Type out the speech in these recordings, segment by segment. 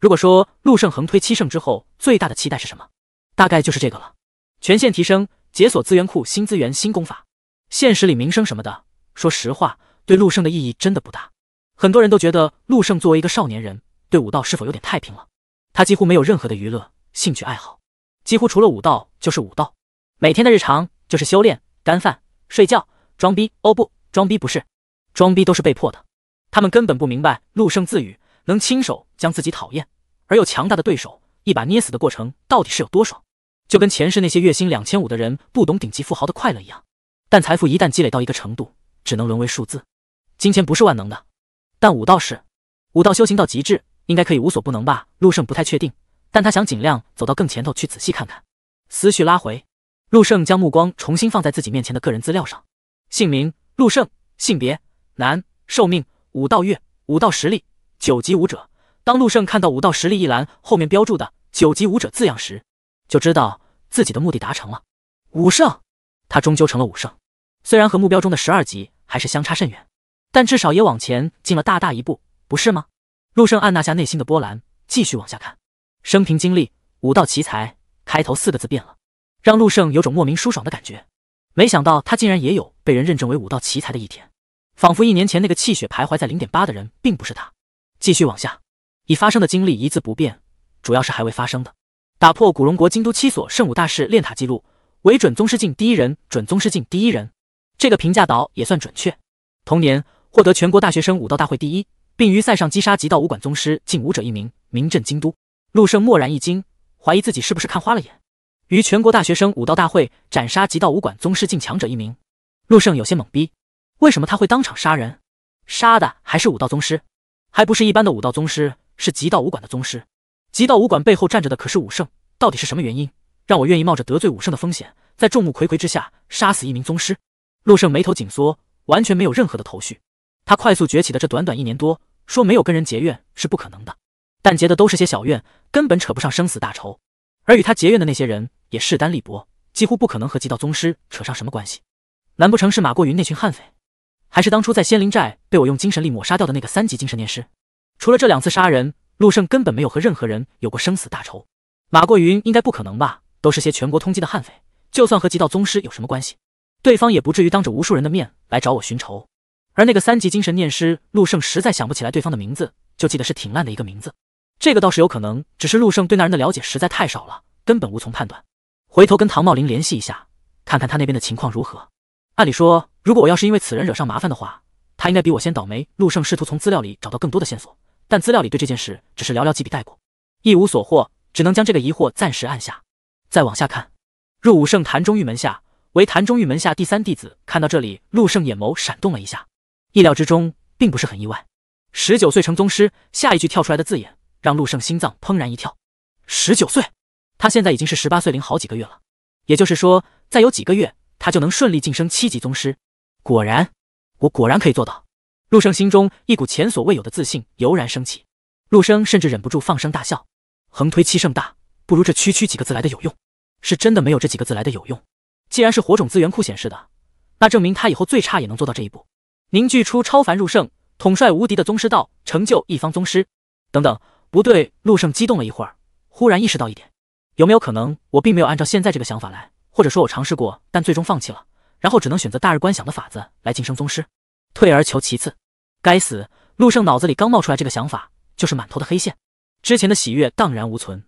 如果说陆胜横推七圣之后最大的期待是什么，大概就是这个了：权限提升、解锁资源库、新资源、新功法。现实里名声什么的，说实话，对陆胜的意义真的不大。很多人都觉得陆胜作为一个少年人，对武道是否有点太平了？他几乎没有任何的娱乐、兴趣爱好，几乎除了武道就是武道。每天的日常就是修炼、干饭、睡觉、装逼。哦不，装逼不是，装逼都是被迫的。他们根本不明白陆胜自语。能亲手将自己讨厌而又强大的对手一把捏死的过程，到底是有多爽？就跟前世那些月薪两千五的人不懂顶级富豪的快乐一样。但财富一旦积累到一个程度，只能沦为数字。金钱不是万能的，但武道是。武道修行到极致，应该可以无所不能吧？陆胜不太确定，但他想尽量走到更前头去仔细看看。思绪拉回，陆胜将目光重新放在自己面前的个人资料上：姓名陆胜，性别男，寿命武道月，武道实力。九级武者，当陆胜看到武道实力一栏后面标注的“九级武者”字样时，就知道自己的目的达成了。武圣，他终究成了武圣，虽然和目标中的十二级还是相差甚远，但至少也往前进了大大一步，不是吗？陆胜按捺下内心的波澜，继续往下看。生平经历，武道奇才，开头四个字变了，让陆胜有种莫名舒爽的感觉。没想到他竟然也有被人认证为武道奇才的一天，仿佛一年前那个气血徘徊在零点八的人并不是他。继续往下，已发生的经历一字不变，主要是还未发生的。打破古龙国京都七所圣武大士炼塔记录，为准宗师境第一人，准宗师境第一人。这个评价倒也算准确。同年获得全国大学生武道大会第一，并于赛上击杀极道武馆宗师境武者一名，名震京都。陆胜默然一惊，怀疑自己是不是看花了眼。于全国大学生武道大会斩杀极道武馆宗师境强者一名，陆胜有些懵逼，为什么他会当场杀人？杀的还是武道宗师？还不是一般的武道宗师，是极道武馆的宗师。极道武馆背后站着的可是武圣，到底是什么原因，让我愿意冒着得罪武圣的风险，在众目睽睽之下杀死一名宗师？陆胜眉头紧缩，完全没有任何的头绪。他快速崛起的这短短一年多，说没有跟人结怨是不可能的，但结的都是些小怨，根本扯不上生死大仇。而与他结怨的那些人，也势单力薄，几乎不可能和极道宗师扯上什么关系。难不成是马过云那群悍匪？还是当初在仙灵寨被我用精神力抹杀掉的那个三级精神念师。除了这两次杀人，陆胜根本没有和任何人有过生死大仇。马过云应该不可能吧？都是些全国通缉的悍匪，就算和极道宗师有什么关系，对方也不至于当着无数人的面来找我寻仇。而那个三级精神念师陆胜实在想不起来对方的名字，就记得是挺烂的一个名字。这个倒是有可能，只是陆胜对那人的了解实在太少了，根本无从判断。回头跟唐茂林联系一下，看看他那边的情况如何。按理说，如果我要是因为此人惹上麻烦的话，他应该比我先倒霉。陆胜试图从资料里找到更多的线索，但资料里对这件事只是寥寥几笔带过，一无所获，只能将这个疑惑暂时按下。再往下看，入武圣谭中玉门下，为谭中玉门下第三弟子。看到这里，陆胜眼眸闪动了一下，意料之中，并不是很意外。十九岁成宗师，下一句跳出来的字眼让陆胜心脏怦然一跳。十九岁，他现在已经是十八岁零好几个月了，也就是说，再有几个月。他就能顺利晋升七级宗师。果然，我果然可以做到。陆胜心中一股前所未有的自信油然升起，陆生甚至忍不住放声大笑。横推七圣大，不如这区区几个字来的有用，是真的没有这几个字来的有用。既然是火种资源库显示的，那证明他以后最差也能做到这一步，凝聚出超凡入圣、统帅无敌的宗师道，成就一方宗师。等等，不对，陆胜激动了一会儿，忽然意识到一点，有没有可能我并没有按照现在这个想法来？或者说我尝试过，但最终放弃了，然后只能选择大日观想的法子来晋升宗师，退而求其次。该死！陆胜脑子里刚冒出来这个想法，就是满头的黑线，之前的喜悦荡然无存。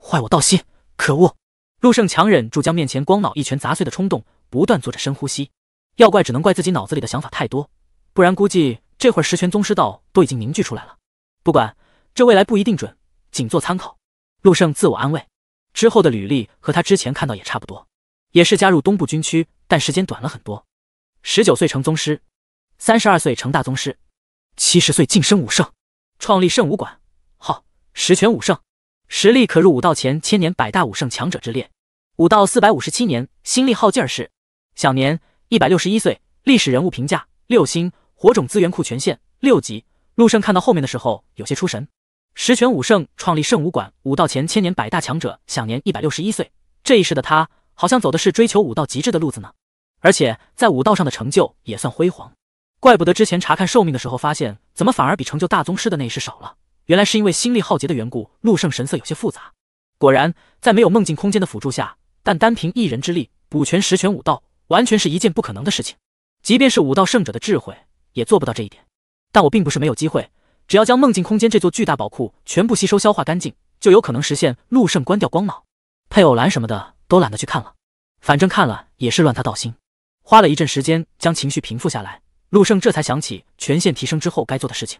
坏我道心，可恶！陆胜强忍住将面前光脑一拳砸碎的冲动，不断做着深呼吸。要怪只能怪自己脑子里的想法太多，不然估计这会儿十全宗师道都已经凝聚出来了。不管，这未来不一定准，仅做参考。陆胜自我安慰。之后的履历和他之前看到也差不多。也是加入东部军区，但时间短了很多。十九岁成宗师，三十二岁成大宗师，七十岁晋升武圣，创立圣武馆，号十全武圣，实力可入武道前千年百大武圣强者之列。武道四百五十七年，心力耗尽儿逝，享年一百六十一岁。历史人物评价六星，火种资源库权限六级。陆胜看到后面的时候，有些出神。十全武圣创立圣武馆，武道前千年百大强者，享年一百六十一岁。这一世的他。好像走的是追求武道极致的路子呢，而且在武道上的成就也算辉煌，怪不得之前查看寿命的时候发现，怎么反而比成就大宗师的那一世少了？原来是因为心力耗竭的缘故。陆胜神色有些复杂。果然，在没有梦境空间的辅助下，但单凭一人之力补全十全武道，完全是一件不可能的事情。即便是武道圣者的智慧，也做不到这一点。但我并不是没有机会，只要将梦境空间这座巨大宝库全部吸收消化干净，就有可能实现。陆胜关掉光脑、配偶栏什么的。都懒得去看了，反正看了也是乱他道心。花了一阵时间将情绪平复下来，陆胜这才想起权限提升之后该做的事情。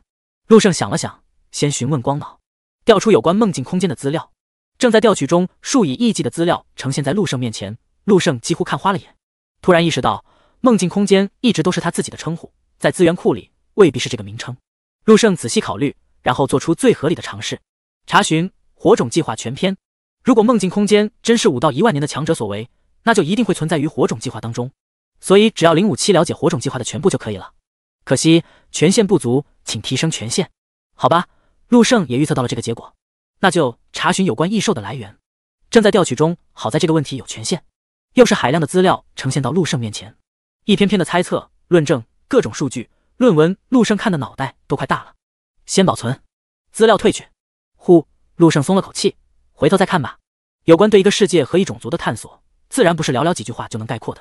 陆胜想了想，先询问光脑，调出有关梦境空间的资料。正在调取中，数以亿计的资料呈现在陆胜面前，陆胜几乎看花了眼。突然意识到，梦境空间一直都是他自己的称呼，在资源库里未必是这个名称。陆胜仔细考虑，然后做出最合理的尝试，查询火种计划全篇。如果梦境空间真是五到一万年的强者所为，那就一定会存在于火种计划当中。所以，只要零五七了解火种计划的全部就可以了。可惜权限不足，请提升权限。好吧，陆胜也预测到了这个结果，那就查询有关异兽的来源。正在调取中。好在这个问题有权限，又是海量的资料呈现到陆胜面前，一篇篇的猜测、论证、各种数据、论文，陆胜看的脑袋都快大了。先保存资料，退去。呼，陆胜松了口气。回头再看吧。有关对一个世界和一种族的探索，自然不是寥寥几句话就能概括的。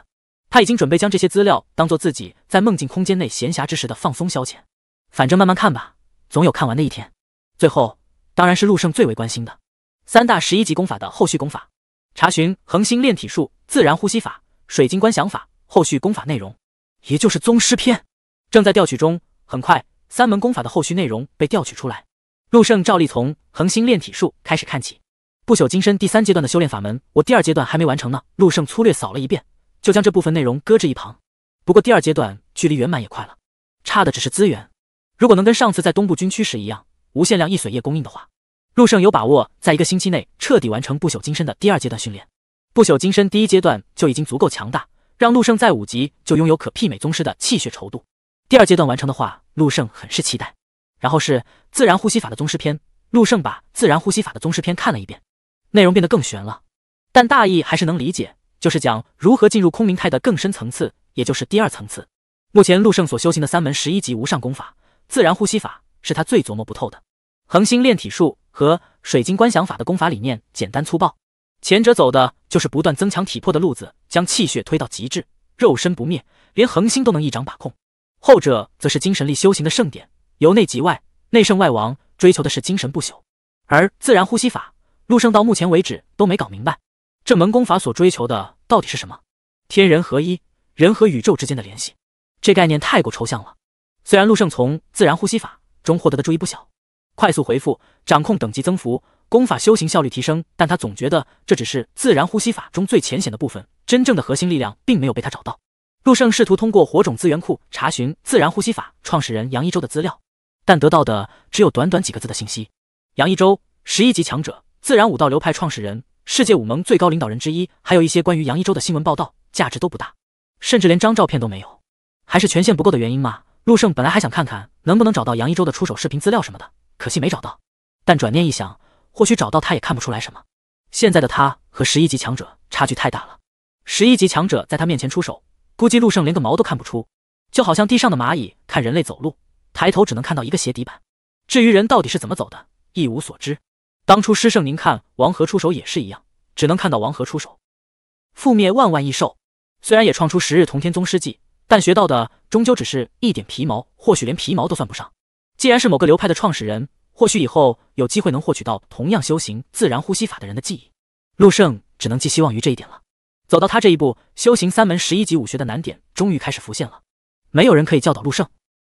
他已经准备将这些资料当做自己在梦境空间内闲暇之时的放松消遣，反正慢慢看吧，总有看完的一天。最后，当然是陆胜最为关心的三大十一级功法的后续功法查询：恒星炼体术、自然呼吸法、水晶观想法后续功法内容，也就是宗师篇。正在调取中，很快三门功法的后续内容被调取出来。陆胜照例从恒星炼体术开始看起。不朽金身第三阶段的修炼法门，我第二阶段还没完成呢。陆胜粗略扫了一遍，就将这部分内容搁置一旁。不过第二阶段距离圆满也快了，差的只是资源。如果能跟上次在东部军区时一样，无限量易水液供应的话，陆胜有把握在一个星期内彻底完成不朽金身的第二阶段训练。不朽金身第一阶段就已经足够强大，让陆胜在五级就拥有可媲美宗师的气血稠度。第二阶段完成的话，陆胜很是期待。然后是自然呼吸法的宗师篇，陆胜把自然呼吸法的宗师篇看了一遍。内容变得更玄了，但大意还是能理解，就是讲如何进入空明态的更深层次，也就是第二层次。目前陆胜所修行的三门十一级无上功法，自然呼吸法是他最琢磨不透的。恒星炼体术和水晶观想法的功法理念简单粗暴，前者走的就是不断增强体魄的路子，将气血推到极致，肉身不灭，连恒星都能一掌把控；后者则是精神力修行的盛典，由内及外，内圣外王，追求的是精神不朽。而自然呼吸法。陆胜到目前为止都没搞明白，这门功法所追求的到底是什么？天人合一，人和宇宙之间的联系，这概念太过抽象了。虽然陆胜从自然呼吸法中获得的注意不小，快速回复、掌控等级增幅、功法修行效率提升，但他总觉得这只是自然呼吸法中最浅显的部分，真正的核心力量并没有被他找到。陆胜试图通过火种资源库查询自然呼吸法创始人杨一周的资料，但得到的只有短短几个字的信息：杨一周，十一级强者。自然武道流派创始人，世界武盟最高领导人之一，还有一些关于杨一舟的新闻报道，价值都不大，甚至连张照片都没有，还是权限不够的原因吗？陆胜本来还想看看能不能找到杨一舟的出手视频资料什么的，可惜没找到。但转念一想，或许找到他也看不出来什么。现在的他和十一级强者差距太大了，十一级强者在他面前出手，估计陆胜连个毛都看不出，就好像地上的蚂蚁看人类走路，抬头只能看到一个鞋底板，至于人到底是怎么走的，一无所知。当初师圣，您看王和出手也是一样，只能看到王和出手覆灭万万异兽。虽然也创出十日同天宗师技，但学到的终究只是一点皮毛，或许连皮毛都算不上。既然是某个流派的创始人，或许以后有机会能获取到同样修行自然呼吸法的人的记忆。陆胜只能寄希望于这一点了。走到他这一步，修行三门十一级武学的难点终于开始浮现了。没有人可以教导陆胜，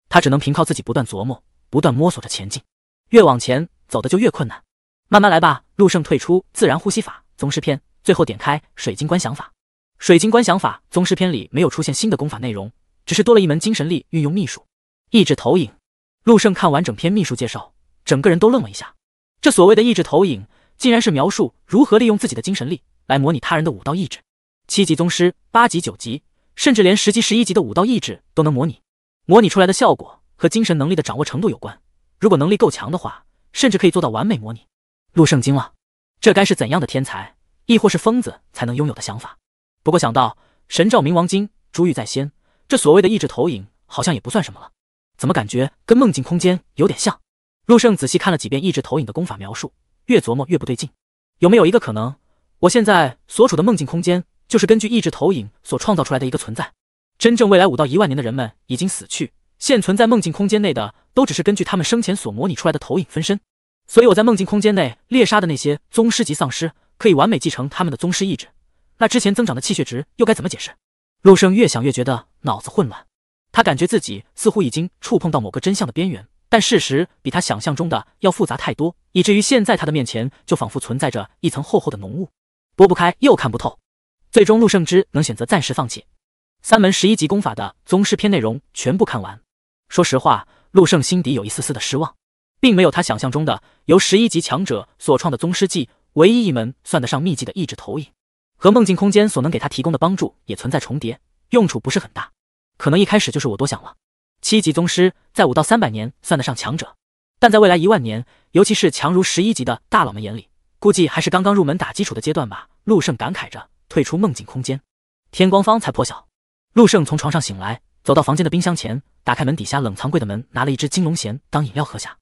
他只能凭靠自己不断琢磨，不断摸索着前进。越往前走的就越困难。慢慢来吧。陆胜退出自然呼吸法宗师篇，最后点开水晶观想法。水晶观想法宗师篇里没有出现新的功法内容，只是多了一门精神力运用秘术——意志投影。陆胜看完整篇秘术介绍，整个人都愣了一下。这所谓的意志投影，竟然是描述如何利用自己的精神力来模拟他人的武道意志。七级宗师、八级、九级，甚至连十级、十一级的武道意志都能模拟。模拟出来的效果和精神能力的掌握程度有关，如果能力够强的话，甚至可以做到完美模拟。陆胜惊了，这该是怎样的天才，亦或是疯子才能拥有的想法？不过想到神照冥王经，珠玉在先，这所谓的意志投影好像也不算什么了。怎么感觉跟梦境空间有点像？陆胜仔细看了几遍意志投影的功法描述，越琢磨越不对劲。有没有一个可能，我现在所处的梦境空间就是根据意志投影所创造出来的一个存在？真正未来五到一万年的人们已经死去，现存在梦境空间内的都只是根据他们生前所模拟出来的投影分身。所以我在梦境空间内猎杀的那些宗师级丧尸，可以完美继承他们的宗师意志，那之前增长的气血值又该怎么解释？陆胜越想越觉得脑子混乱，他感觉自己似乎已经触碰到某个真相的边缘，但事实比他想象中的要复杂太多，以至于现在他的面前就仿佛存在着一层厚厚的浓雾，拨不开又看不透。最终，陆胜之能选择暂时放弃三门十一级功法的宗师篇内容全部看完。说实话，陆胜心底有一丝丝的失望。并没有他想象中的由十一级强者所创的宗师技唯一一门算得上秘技的意志投影和梦境空间所能给他提供的帮助也存在重叠，用处不是很大。可能一开始就是我多想了。七级宗师在五到三百年算得上强者，但在未来一万年，尤其是强如十一级的大佬们眼里，估计还是刚刚入门打基础的阶段吧。陆胜感慨着退出梦境空间。天光方才破晓，陆胜从床上醒来，走到房间的冰箱前，打开门底下冷藏柜的门，拿了一只金龙涎当饮料喝下。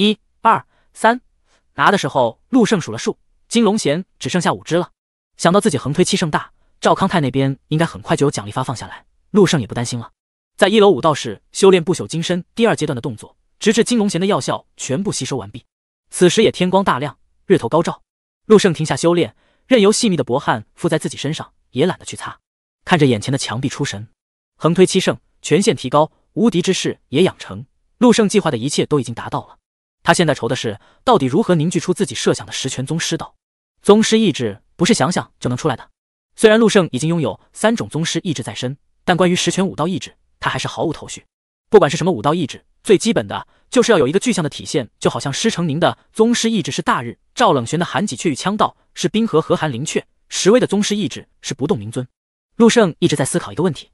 一二三，拿的时候陆胜数了数，金龙弦只剩下五只了。想到自己横推七圣大，赵康泰那边应该很快就有奖励发放下来，陆胜也不担心了。在一楼武道室修炼不朽金身第二阶段的动作，直至金龙弦的药效全部吸收完毕。此时也天光大亮，日头高照，陆胜停下修炼，任由细密的薄汗附在自己身上，也懒得去擦，看着眼前的墙壁出神。横推七圣，全线提高，无敌之势也养成。陆胜计划的一切都已经达到了。他现在愁的是，到底如何凝聚出自己设想的十全宗师道？宗师意志不是想想就能出来的。虽然陆胜已经拥有三种宗师意志在身，但关于十全武道意志，他还是毫无头绪。不管是什么武道意志，最基本的就是要有一个具象的体现，就好像师承您的宗师意志是大日，赵冷玄的寒脊雀与枪道是冰河和寒灵雀，石威的宗师意志是不动明尊。陆胜一直在思考一个问题：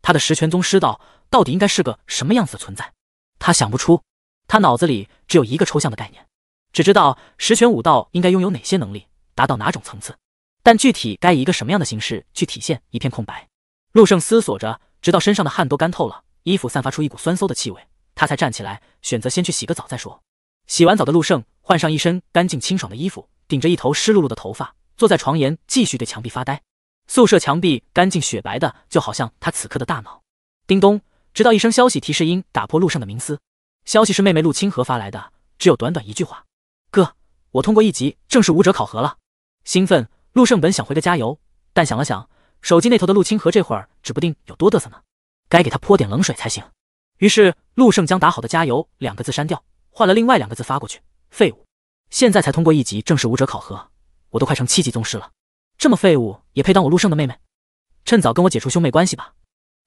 他的十全宗师道到底应该是个什么样子的存在？他想不出。他脑子里只有一个抽象的概念，只知道十全武道应该拥有哪些能力，达到哪种层次，但具体该以一个什么样的形式去体现，一片空白。陆胜思索着，直到身上的汗都干透了，衣服散发出一股酸馊的气味，他才站起来，选择先去洗个澡再说。洗完澡的陆胜换上一身干净清爽的衣服，顶着一头湿漉漉的头发，坐在床沿继续对墙壁发呆。宿舍墙壁干净雪白的，就好像他此刻的大脑。叮咚，直到一声消息提示音打破陆胜的冥思。消息是妹妹陆清河发来的，只有短短一句话：“哥，我通过一级正式武者考核了。”兴奋。陆胜本想回个加油，但想了想，手机那头的陆清河这会儿指不定有多嘚瑟呢，该给他泼点冷水才行。于是陆胜将打好的“加油”两个字删掉，换了另外两个字发过去：“废物！现在才通过一级正式武者考核，我都快成七级宗师了，这么废物也配当我陆胜的妹妹？趁早跟我解除兄妹关系吧！”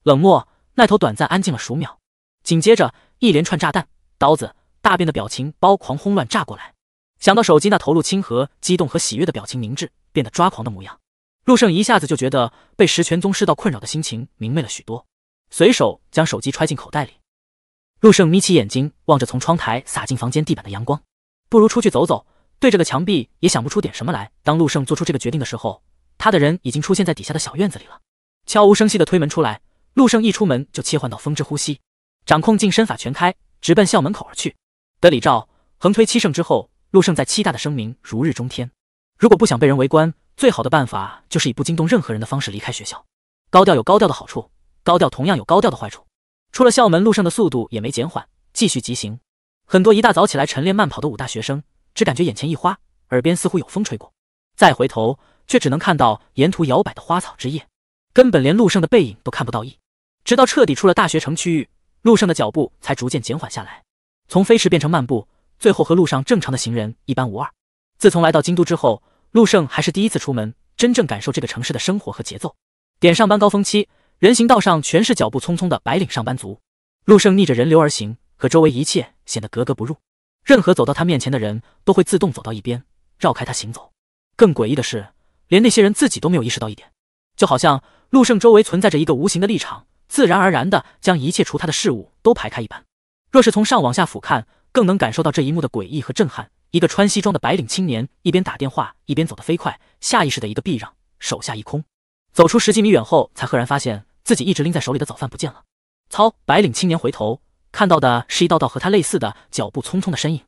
冷漠。那头短暂安静了数秒，紧接着一连串炸弹。刀子大便的表情包狂轰乱炸过来，想到手机那头露亲和、激动和喜悦的表情凝滞，变得抓狂的模样，陆胜一下子就觉得被十全宗师道困扰的心情明媚了许多。随手将手机揣进口袋里，陆胜眯起眼睛望着从窗台洒进房间地板的阳光，不如出去走走。对着个墙壁也想不出点什么来。当陆胜做出这个决定的时候，他的人已经出现在底下的小院子里了。悄无声息的推门出来，陆胜一出门就切换到风之呼吸，掌控近身法全开。直奔校门口而去的李照横推七圣之后，陆胜在七大的声名如日中天。如果不想被人围观，最好的办法就是以不惊动任何人的方式离开学校。高调有高调的好处，高调同样有高调的坏处。出了校门，陆胜的速度也没减缓，继续疾行。很多一大早起来晨练慢跑的五大学生，只感觉眼前一花，耳边似乎有风吹过，再回头却只能看到沿途摇摆的花草枝叶，根本连陆胜的背影都看不到一。直到彻底出了大学城区域。陆胜的脚步才逐渐减缓下来，从飞驰变成漫步，最后和路上正常的行人一般无二。自从来到京都之后，陆胜还是第一次出门，真正感受这个城市的生活和节奏。点上班高峰期，人行道上全是脚步匆匆的白领上班族。陆胜逆着人流而行，和周围一切显得格格不入。任何走到他面前的人都会自动走到一边，绕开他行走。更诡异的是，连那些人自己都没有意识到一点，就好像陆胜周围存在着一个无形的立场。自然而然的将一切除他的事物都排开一般，若是从上往下俯瞰，更能感受到这一幕的诡异和震撼。一个穿西装的白领青年一边打电话，一边走得飞快，下意识的一个避让，手下一空，走出十几米远后，才赫然发现自己一直拎在手里的早饭不见了。操！白领青年回头看到的是一道道和他类似的脚步匆匆的身影，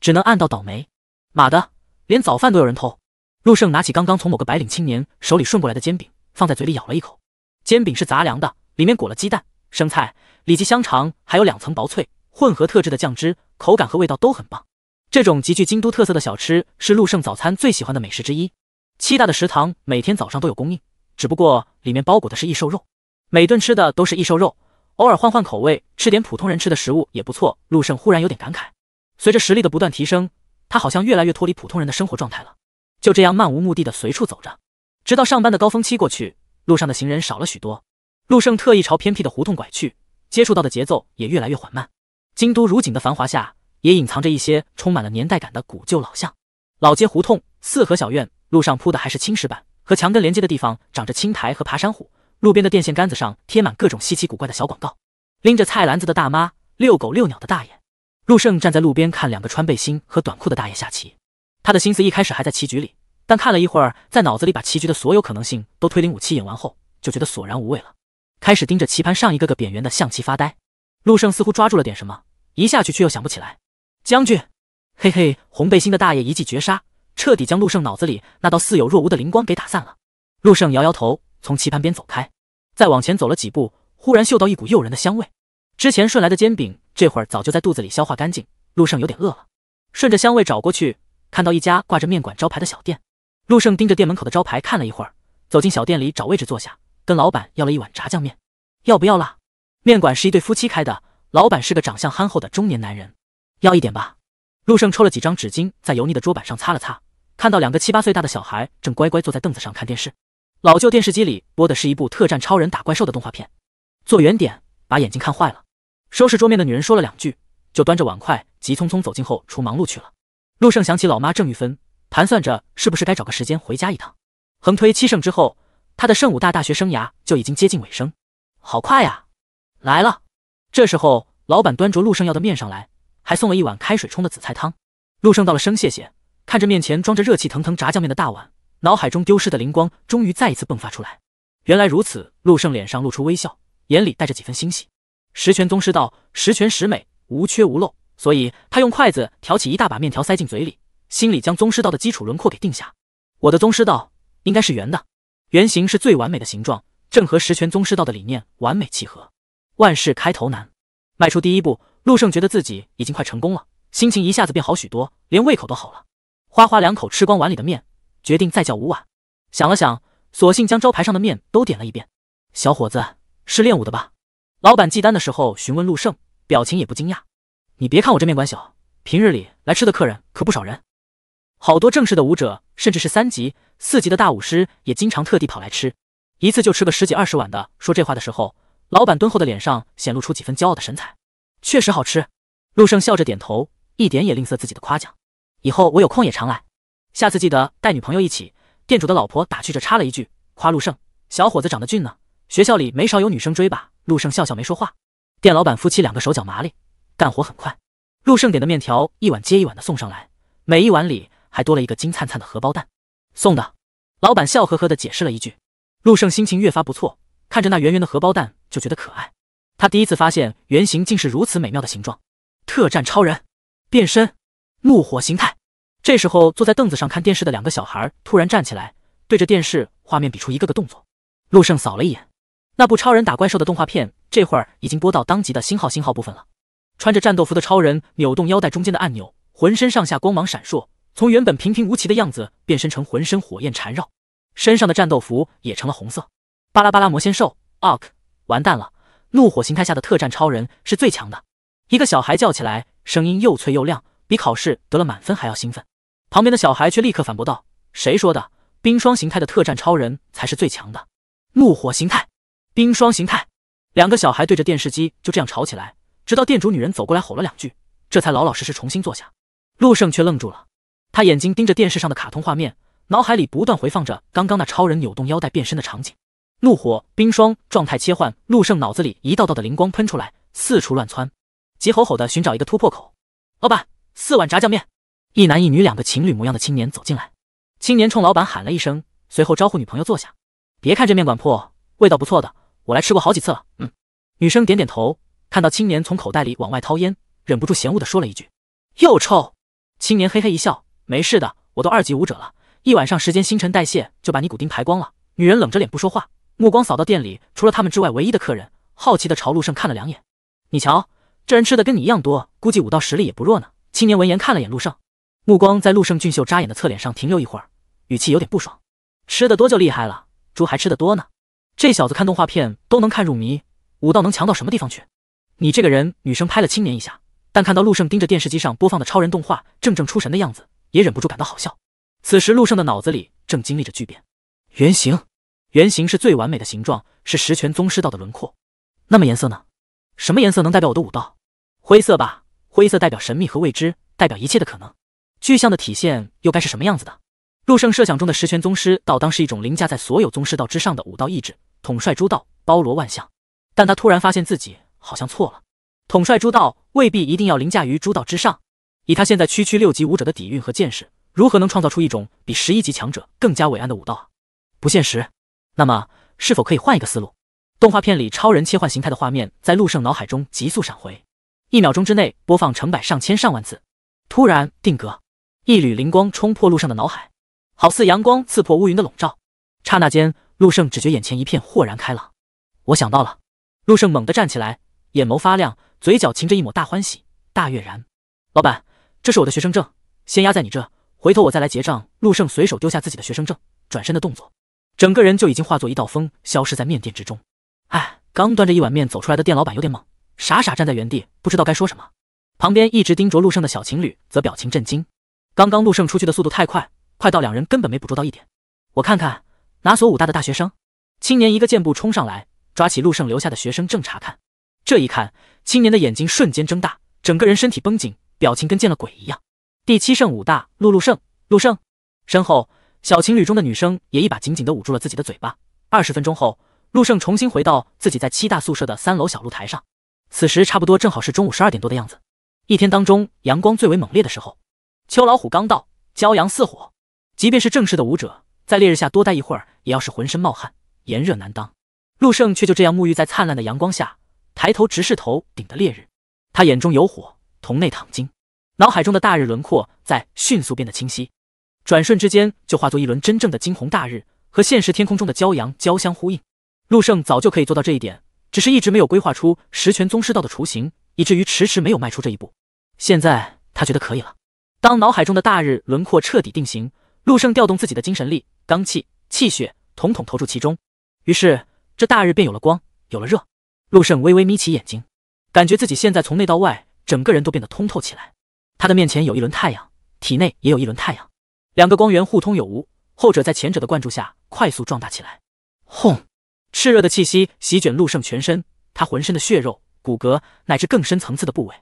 只能暗道倒霉。妈的，连早饭都有人偷！陆胜拿起刚刚从某个白领青年手里顺过来的煎饼，放在嘴里咬了一口，煎饼是杂粮的。里面裹了鸡蛋、生菜、里脊香肠，还有两层薄脆混合特制的酱汁，口感和味道都很棒。这种极具京都特色的小吃是陆胜早餐最喜欢的美食之一。七大的食堂每天早上都有供应，只不过里面包裹的是异兽肉，每顿吃的都是异兽肉，偶尔换换口味，吃点普通人吃的食物也不错。陆胜忽然有点感慨，随着实力的不断提升，他好像越来越脱离普通人的生活状态了。就这样漫无目的的随处走着，直到上班的高峰期过去，路上的行人少了许多。陆胜特意朝偏僻的胡同拐去，接触到的节奏也越来越缓慢。京都如景的繁华下，也隐藏着一些充满了年代感的古旧老巷、老街、胡同、四合小院。路上铺的还是青石板，和墙根连接的地方长着青苔和爬山虎。路边的电线杆子上贴满各种稀奇古怪的小广告。拎着菜篮子的大妈，遛狗遛鸟的大爷。陆胜站在路边看两个穿背心和短裤的大爷下棋。他的心思一开始还在棋局里，但看了一会儿，在脑子里把棋局的所有可能性都推零五七演完后，就觉得索然无味了。开始盯着棋盘上一个个扁圆的象棋发呆，陆胜似乎抓住了点什么，一下去却又想不起来。将军，嘿嘿，红背心的大爷一记绝杀，彻底将陆胜脑子里那道似有若无的灵光给打散了。陆胜摇摇头，从棋盘边走开，再往前走了几步，忽然嗅到一股诱人的香味。之前顺来的煎饼，这会儿早就在肚子里消化干净，陆胜有点饿了，顺着香味找过去，看到一家挂着面馆招牌的小店。陆胜盯着店门口的招牌看了一会儿，走进小店里找位置坐下。跟老板要了一碗炸酱面，要不要辣？面馆是一对夫妻开的，老板是个长相憨厚的中年男人。要一点吧。陆胜抽了几张纸巾，在油腻的桌板上擦了擦，看到两个七八岁大的小孩正乖乖坐在凳子上看电视，老旧电视机里播的是一部特战超人打怪兽的动画片。坐远点，把眼睛看坏了。收拾桌面的女人说了两句，就端着碗筷急匆匆走进后厨忙碌去了。陆胜想起老妈郑玉芬，盘算着是不是该找个时间回家一趟。横推七胜之后。他的圣武大大学生涯就已经接近尾声，好快呀！来了，这时候老板端着陆胜要的面上来，还送了一碗开水冲的紫菜汤。陆胜道了声谢谢，看着面前装着热气腾腾炸酱面的大碗，脑海中丢失的灵光终于再一次迸发出来。原来如此，陆胜脸上露出微笑，眼里带着几分欣喜。十全宗师道，十全十美，无缺无漏。所以他用筷子挑起一大把面条塞进嘴里，心里将宗师道的基础轮廓给定下。我的宗师道应该是圆的。圆形是最完美的形状，正和十全宗师道的理念完美契合。万事开头难，迈出第一步，陆胜觉得自己已经快成功了，心情一下子变好许多，连胃口都好了，哗哗两口吃光碗里的面，决定再叫五碗。想了想，索性将招牌上的面都点了一遍。小伙子是练武的吧？老板记单的时候询问陆胜，表情也不惊讶。你别看我这面馆小，平日里来吃的客人可不少人。好多正式的舞者，甚至是三级、四级的大舞师，也经常特地跑来吃，一次就吃个十几二十碗的。说这话的时候，老板敦厚的脸上显露出几分骄傲的神采，确实好吃。陆胜笑着点头，一点也吝啬自己的夸奖。以后我有空也常来，下次记得带女朋友一起。店主的老婆打趣着插了一句，夸陆胜小伙子长得俊呢，学校里没少有女生追吧？陆胜笑笑没说话。店老板夫妻两个手脚麻利，干活很快。陆胜点的面条一碗接一碗的送上来，每一碗里。还多了一个金灿灿的荷包蛋，送的。老板笑呵呵的解释了一句。陆胜心情越发不错，看着那圆圆的荷包蛋就觉得可爱。他第一次发现圆形竟是如此美妙的形状。特战超人变身怒火形态。这时候坐在凳子上看电视的两个小孩突然站起来，对着电视画面比出一个个动作。陆胜扫了一眼，那部超人打怪兽的动画片这会儿已经播到当集的星号星号部分了。穿着战斗服的超人扭动腰带中间的按钮，浑身上下光芒闪烁。从原本平平无奇的样子变身成浑身火焰缠绕，身上的战斗服也成了红色。巴拉巴拉魔仙兽，r k 完蛋了！怒火形态下的特战超人是最强的。一个小孩叫起来，声音又脆又亮，比考试得了满分还要兴奋。旁边的小孩却立刻反驳道：“谁说的？冰霜形态的特战超人才是最强的。”怒火形态，冰霜形态，两个小孩对着电视机就这样吵起来，直到店主女人走过来吼了两句，这才老老实实重新坐下。陆胜却愣住了。他眼睛盯着电视上的卡通画面，脑海里不断回放着刚刚那超人扭动腰带变身的场景。怒火冰霜状态切换，陆胜脑子里一道道的灵光喷出来，四处乱窜，急吼吼的寻找一个突破口。老板，四碗炸酱面。一男一女两个情侣模样的青年走进来，青年冲老板喊了一声，随后招呼女朋友坐下。别看这面馆破，味道不错的，我来吃过好几次了。嗯。女生点点头，看到青年从口袋里往外掏烟，忍不住嫌恶的说了一句：“又臭。”青年嘿嘿一笑。没事的，我都二级武者了，一晚上时间新陈代谢就把尼古丁排光了。女人冷着脸不说话，目光扫到店里除了他们之外唯一的客人，好奇的朝陆胜看了两眼。你瞧，这人吃的跟你一样多，估计武道实力也不弱呢。青年闻言看了眼陆胜，目光在陆胜俊秀扎眼的侧脸上停留一会儿，语气有点不爽。吃的多就厉害了，猪还吃的多呢。这小子看动画片都能看入迷，武道能强到什么地方去？你这个人，女生拍了青年一下，但看到陆胜盯着电视机上播放的超人动画，怔怔出神的样子。也忍不住感到好笑。此时陆胜的脑子里正经历着巨变。原型，原型是最完美的形状，是十全宗师道的轮廓。那么颜色呢？什么颜色能代表我的武道？灰色吧，灰色代表神秘和未知，代表一切的可能。具象的体现又该是什么样子的？陆胜设想中的十全宗师道当是一种凌驾在所有宗师道之上的武道意志，统帅诸道，包罗万象。但他突然发现自己好像错了，统帅诸道未必一定要凌驾于诸道之上。以他现在区区六级武者的底蕴和见识，如何能创造出一种比十一级强者更加伟岸的武道啊？不现实。那么，是否可以换一个思路？动画片里超人切换形态的画面在陆胜脑海中急速闪回，一秒钟之内播放成百上千上万次。突然定格，一缕灵光冲破陆胜的脑海，好似阳光刺破乌云的笼罩。刹那间，陆胜只觉眼前一片豁然开朗。我想到了！陆胜猛地站起来，眼眸发亮，嘴角噙着一抹大欢喜、大跃然。老板。这是我的学生证，先压在你这，回头我再来结账。陆胜随手丢下自己的学生证，转身的动作，整个人就已经化作一道风，消失在面店之中。哎，刚端着一碗面走出来的店老板有点懵，傻傻站在原地，不知道该说什么。旁边一直盯着陆胜的小情侣则表情震惊，刚刚陆胜出去的速度太快，快到两人根本没捕捉到一点。我看看，哪所武大的大学生？青年一个箭步冲上来，抓起陆胜留下的学生证查看。这一看，青年的眼睛瞬间睁大，整个人身体绷紧。表情跟见了鬼一样。第七圣武大陆陆胜，陆胜身后小情侣中的女生也一把紧紧的捂住了自己的嘴巴。二十分钟后，陆胜重新回到自己在七大宿舍的三楼小露台上，此时差不多正好是中午十二点多的样子，一天当中阳光最为猛烈的时候。秋老虎刚到，骄阳似火，即便是正式的舞者，在烈日下多待一会儿也要是浑身冒汗，炎热难当。陆胜却就这样沐浴在灿烂的阳光下，抬头直视头顶的烈日，他眼中有火。瞳内躺金，脑海中的大日轮廓在迅速变得清晰，转瞬之间就化作一轮真正的惊鸿大日，和现实天空中的骄阳交相呼应。陆胜早就可以做到这一点，只是一直没有规划出十全宗师道的雏形，以至于迟迟没有迈出这一步。现在他觉得可以了。当脑海中的大日轮廓彻底定型，陆胜调动自己的精神力、罡气、气血，统统投入其中，于是这大日便有了光，有了热。陆胜微微眯起眼睛，感觉自己现在从内到外。整个人都变得通透起来，他的面前有一轮太阳，体内也有一轮太阳，两个光源互通有无，后者在前者的灌注下快速壮大起来。轰！炽热的气息席卷陆胜全身，他浑身的血肉、骨骼乃至更深层次的部位，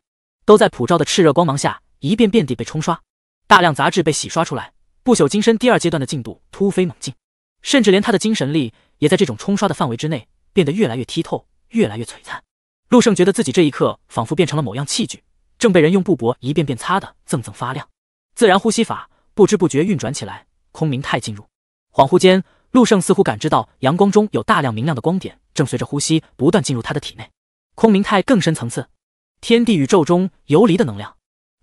都在普照的炽热光芒下一遍遍地被冲刷，大量杂质被洗刷出来。不朽金身第二阶段的进度突飞猛进，甚至连他的精神力也在这种冲刷的范围之内变得越来越剔透，越来越璀璨。陆胜觉得自己这一刻仿佛变成了某样器具，正被人用布帛一遍遍擦的锃锃发亮。自然呼吸法不知不觉运转起来，空明态进入。恍惚间，陆胜似乎感知到阳光中有大量明亮的光点，正随着呼吸不断进入他的体内。空明态更深层次，天地宇宙中游离的能量。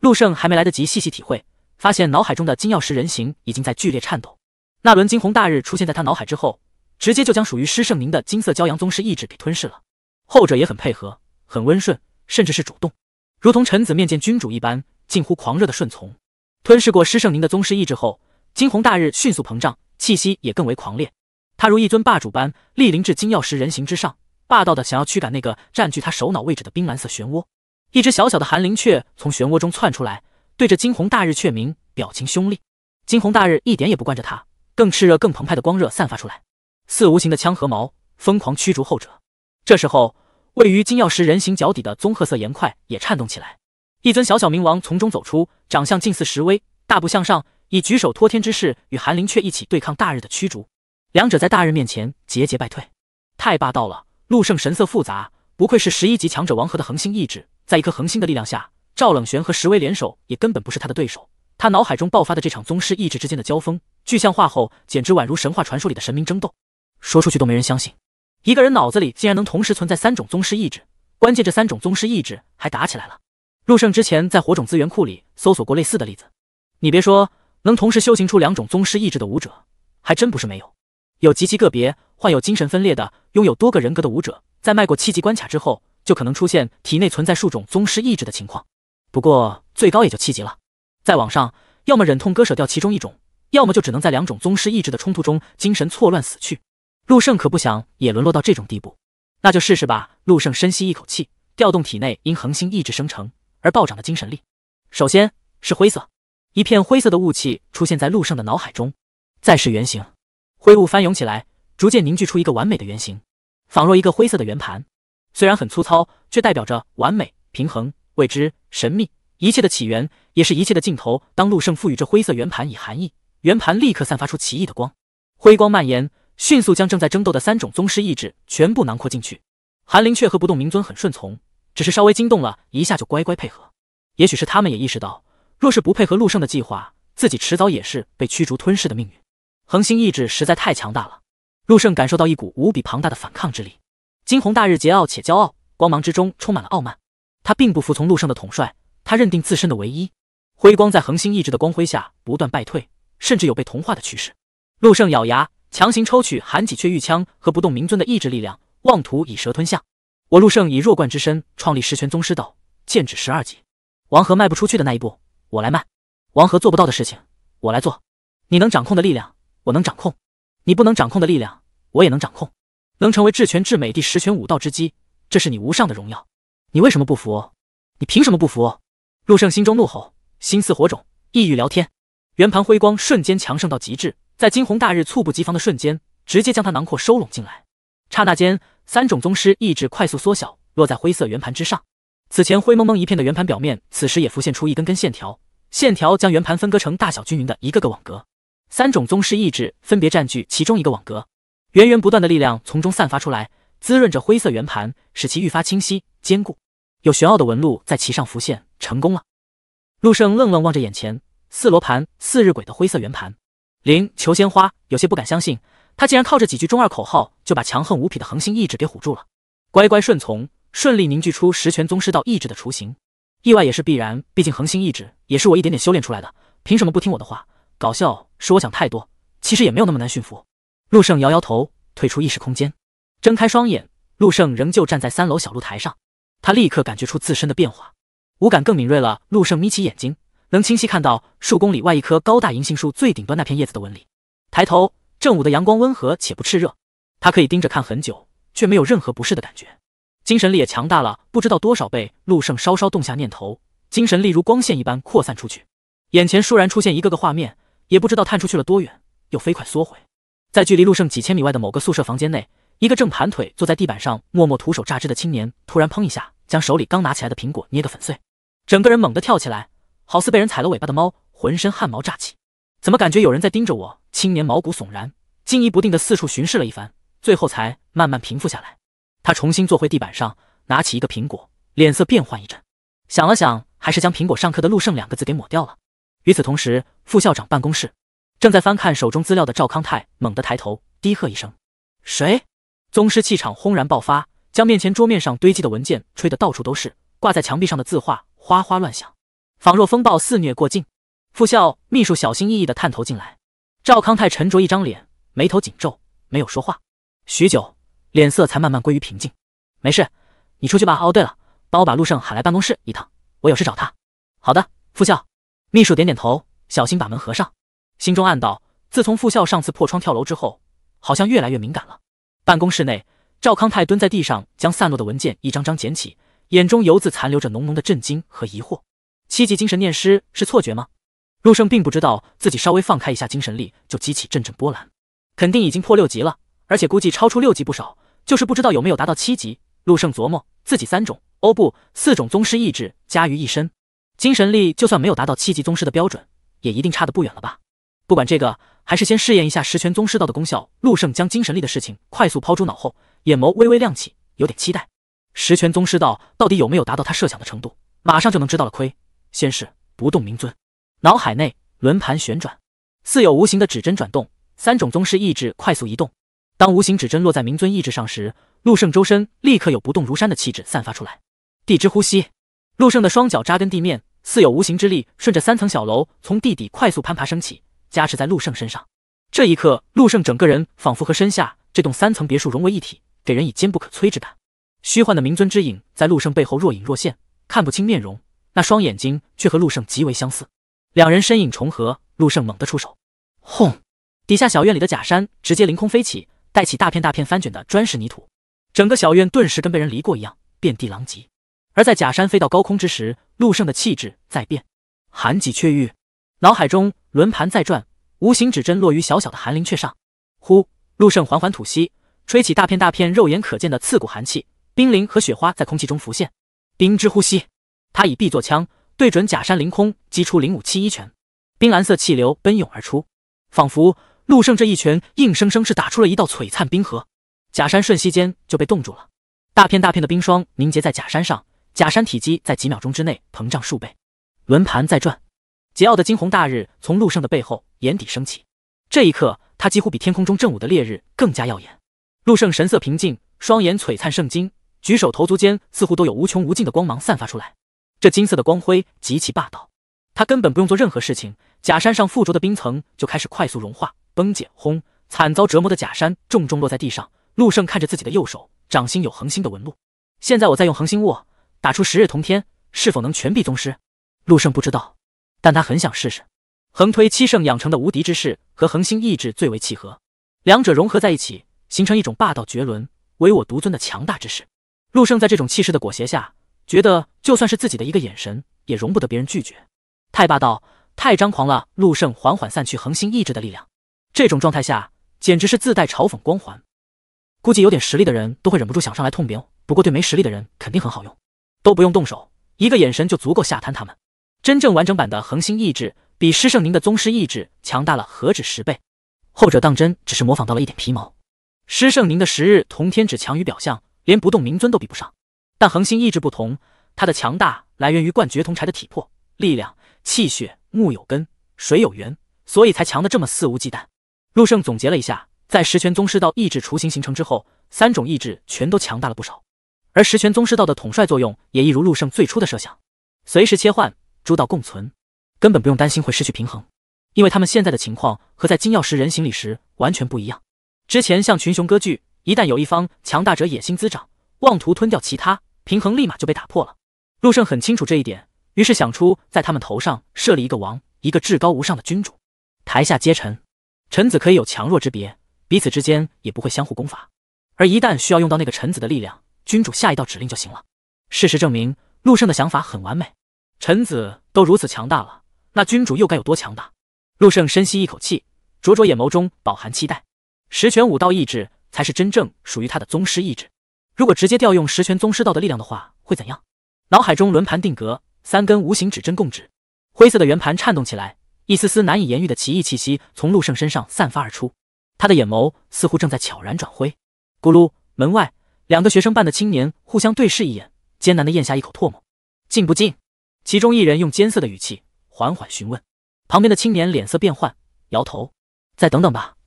陆胜还没来得及细细体会，发现脑海中的金曜石人形已经在剧烈颤抖。那轮惊鸿大日出现在他脑海之后，直接就将属于师圣明的金色骄阳宗师意志给吞噬了。后者也很配合，很温顺，甚至是主动，如同臣子面见君主一般，近乎狂热的顺从。吞噬过师圣您的宗师意志后，惊鸿大日迅速膨胀，气息也更为狂烈。他如一尊霸主般莅临至金曜石人形之上，霸道的想要驱赶那个占据他首脑位置的冰蓝色漩涡。一只小小的寒灵雀从漩涡中窜出来，对着惊鸿大日雀鸣，表情凶厉。惊鸿大日一点也不惯着他，更炽热、更澎湃的光热散发出来，似无形的枪和矛，疯狂驱逐后者。这时候，位于金曜石人形脚底的棕褐色岩块也颤动起来，一尊小小冥王从中走出，长相近似石威，大步向上，以举手托天之势与韩林雀一起对抗大日的驱逐。两者在大日面前节节败退，太霸道了！陆胜神色复杂，不愧是十一级强者王和的恒星意志，在一颗恒星的力量下，赵冷玄和石威联手也根本不是他的对手。他脑海中爆发的这场宗师意志之间的交锋，具象化后简直宛如神话传说里的神明争斗，说出去都没人相信。一个人脑子里竟然能同时存在三种宗师意志，关键这三种宗师意志还打起来了。陆胜之前在火种资源库里搜索过类似的例子，你别说，能同时修行出两种宗师意志的武者还真不是没有，有极其个别患有精神分裂的、拥有多个人格的武者，在迈过七级关卡之后，就可能出现体内存在数种宗师意志的情况，不过最高也就七级了。再往上，要么忍痛割舍掉其中一种，要么就只能在两种宗师意志的冲突中精神错乱死去。陆胜可不想也沦落到这种地步，那就试试吧。陆胜深吸一口气，调动体内因恒星意志生成而暴涨的精神力。首先是灰色，一片灰色的雾气出现在陆胜的脑海中，再是圆形，灰雾翻涌起来，逐渐凝聚出一个完美的圆形，仿若一个灰色的圆盘。虽然很粗糙，却代表着完美、平衡、未知、神秘，一切的起源，也是一切的尽头。当陆胜赋予这灰色圆盘以含义，圆盘立刻散发出奇异的光，辉光蔓延。迅速将正在争斗的三种宗师意志全部囊括进去。韩林雀和不动明尊很顺从，只是稍微惊动了一下就乖乖配合。也许是他们也意识到，若是不配合陆胜的计划，自己迟早也是被驱逐吞噬的命运。恒星意志实在太强大了，陆胜感受到一股无比庞大的反抗之力。惊鸿大日桀骜且骄傲，光芒之中充满了傲慢。他并不服从陆胜的统帅，他认定自身的唯一。辉光在恒星意志的光辉下不断败退，甚至有被同化的趋势。陆胜咬牙。强行抽取寒脊雀玉枪和不动明尊的意志力量，妄图以蛇吞象。我陆胜以弱冠之身创立十全宗师道，剑指十二级。王和迈不出去的那一步，我来迈；王和做不到的事情，我来做。你能掌控的力量，我能掌控；你不能掌控的力量，我也能掌控。能成为至全至美第十全武道之基，这是你无上的荣耀。你为什么不服？你凭什么不服？陆胜心中怒吼，心似火种，意欲聊天。圆盘辉光瞬间强盛到极致。在惊鸿大日猝不及防的瞬间，直接将它囊括收拢进来。刹那间，三种宗师意志快速缩小，落在灰色圆盘之上。此前灰蒙蒙一片的圆盘表面，此时也浮现出一根根线条，线条将圆盘分割成大小均匀的一个个网格。三种宗师意志分别占据其中一个网格，源源不断的力量从中散发出来，滋润着灰色圆盘，使其愈发清晰坚固。有玄奥的纹路在其上浮现，成功了。陆胜愣愣望着眼前四罗盘、四日鬼的灰色圆盘。灵求仙花有些不敢相信，他竟然靠着几句中二口号就把强横无匹的恒星意志给唬住了，乖乖顺从，顺利凝聚出十全宗师道意志的雏形。意外也是必然，毕竟恒星意志也是我一点点修炼出来的，凭什么不听我的话？搞笑，是我想太多，其实也没有那么难驯服。陆胜摇摇头，退出意识空间，睁开双眼，陆胜仍旧站在三楼小露台上，他立刻感觉出自身的变化，五感更敏锐了。陆胜眯起眼睛。能清晰看到数公里外一棵高大银杏树最顶端那片叶子的纹理。抬头，正午的阳光温和且不炽热，他可以盯着看很久，却没有任何不适的感觉。精神力也强大了不知道多少倍。陆胜稍稍动下念头，精神力如光线一般扩散出去，眼前倏然出现一个个画面。也不知道探出去了多远，又飞快缩回。在距离陆胜几千米外的某个宿舍房间内，一个正盘腿坐在地板上默默徒手榨汁的青年，突然砰一下将手里刚拿起来的苹果捏个粉碎，整个人猛地跳起来。好似被人踩了尾巴的猫，浑身汗毛炸起。怎么感觉有人在盯着我？青年毛骨悚然，惊疑不定的四处巡视了一番，最后才慢慢平复下来。他重新坐回地板上，拿起一个苹果，脸色变幻一阵，想了想，还是将苹果上课的陆胜两个字给抹掉了。与此同时，副校长办公室正在翻看手中资料的赵康泰猛地抬头，低喝一声：“谁？”宗师气场轰然爆发，将面前桌面上堆积的文件吹得到处都是，挂在墙壁上的字画哗哗乱响。仿若风暴肆虐过境，副校秘书小心翼翼地探头进来。赵康泰沉着一张脸，眉头紧皱，没有说话。许久，脸色才慢慢归于平静。没事，你出去吧。哦，对了，帮我把陆胜喊来办公室一趟，我有事找他。好的，副校。秘书点点头，小心把门合上，心中暗道：自从副校上次破窗跳楼之后，好像越来越敏感了。办公室内，赵康泰蹲在地上，将散落的文件一张张捡起，眼中犹自残留着浓浓的震惊和疑惑。七级精神念师是错觉吗？陆胜并不知道自己稍微放开一下精神力就激起阵阵波澜，肯定已经破六级了，而且估计超出六级不少，就是不知道有没有达到七级。陆胜琢磨自己三种，哦不，四种宗师意志加于一身，精神力就算没有达到七级宗师的标准，也一定差得不远了吧？不管这个，还是先试验一下十全宗师道的功效。陆胜将精神力的事情快速抛诸脑后，眼眸微微亮起，有点期待。十全宗师道到底有没有达到他设想的程度？马上就能知道了，亏！先是不动明尊，脑海内轮盘旋转，似有无形的指针转动，三种宗师意志快速移动。当无形指针落在明尊意志上时，陆胜周身立刻有不动如山的气质散发出来。地之呼吸，陆胜的双脚扎根地面，似有无形之力顺着三层小楼从地底快速攀爬升起，加持在陆胜身上。这一刻，陆胜整个人仿佛和身下这栋三层别墅融为一体，给人以坚不可摧之感。虚幻的明尊之影在陆胜背后若隐若现，看不清面容。那双眼睛却和陆胜极为相似，两人身影重合。陆胜猛地出手，轰！底下小院里的假山直接凌空飞起，带起大片大片翻卷的砖石泥土，整个小院顿时跟被人犁过一样，遍地狼藉。而在假山飞到高空之时，陆胜的气质在变，寒脊雀玉，脑海中轮盘在转，无形指针落于小小的寒灵雀上。呼，陆胜缓缓吐息，吹起大片大片肉眼可见的刺骨寒气，冰凌和雪花在空气中浮现，冰之呼吸。他以臂作枪，对准假山凌空击出零五七一拳，冰蓝色气流奔涌而出，仿佛陆胜这一拳硬生生是打出了一道璀璨冰河。假山瞬息间就被冻住了，大片大片的冰霜凝结在假山上，假山体积在几秒钟之内膨胀数倍。轮盘在转，桀骜的惊鸿大日从陆胜的背后眼底升起，这一刻他几乎比天空中正午的烈日更加耀眼。陆胜神色平静，双眼璀璨圣金，举手投足间似乎都有无穷无尽的光芒散发出来。这金色的光辉极其霸道，他根本不用做任何事情，假山上附着的冰层就开始快速融化崩解，轰！惨遭折磨的假山重重落在地上。陆胜看着自己的右手，掌心有恒星的纹路。现在我再用恒星握打出十日同天，是否能全臂宗师？陆胜不知道，但他很想试试。横推七圣养成的无敌之势和恒星意志最为契合，两者融合在一起，形成一种霸道绝伦、唯我独尊的强大之势。陆胜在这种气势的裹挟下。觉得就算是自己的一个眼神，也容不得别人拒绝，太霸道，太张狂了。陆胜缓缓散去恒星意志的力量，这种状态下简直是自带嘲讽光环，估计有点实力的人都会忍不住想上来痛扁。不过对没实力的人肯定很好用，都不用动手，一个眼神就足够吓瘫他们。真正完整版的恒星意志比师圣您的宗师意志强大了何止十倍，后者当真只是模仿到了一点皮毛。师圣您的十日同天只强于表象，连不动明尊都比不上。但恒星意志不同，它的强大来源于冠绝同柴的体魄、力量、气血。木有根，水有源，所以才强得这么肆无忌惮。陆胜总结了一下，在十全宗师道意志雏形形成之后，三种意志全都强大了不少。而十全宗师道的统帅作用也一如陆胜最初的设想，随时切换，诸道共存，根本不用担心会失去平衡。因为他们现在的情况和在金曜石人形里时完全不一样。之前像群雄割据，一旦有一方强大者野心滋长，妄图吞掉其他。平衡立马就被打破了。陆胜很清楚这一点，于是想出在他们头上设立一个王，一个至高无上的君主，台下皆臣，臣子可以有强弱之别，彼此之间也不会相互攻伐。而一旦需要用到那个臣子的力量，君主下一道指令就行了。事实证明，陆胜的想法很完美。臣子都如此强大了，那君主又该有多强大？陆胜深吸一口气，灼灼眼眸中饱含期待。十全武道意志才是真正属于他的宗师意志。如果直接调用十全宗师道的力量的话，会怎样？脑海中轮盘定格，三根无形指针共指，灰色的圆盘颤动起来，一丝丝难以言喻的奇异气息从陆胜身上散发而出，他的眼眸似乎正在悄然转灰。咕噜，门外两个学生办的青年互相对视一眼，艰难的咽下一口唾沫。进不进？其中一人用艰涩的语气缓缓询问。旁边的青年脸色变幻，摇头。再等等吧。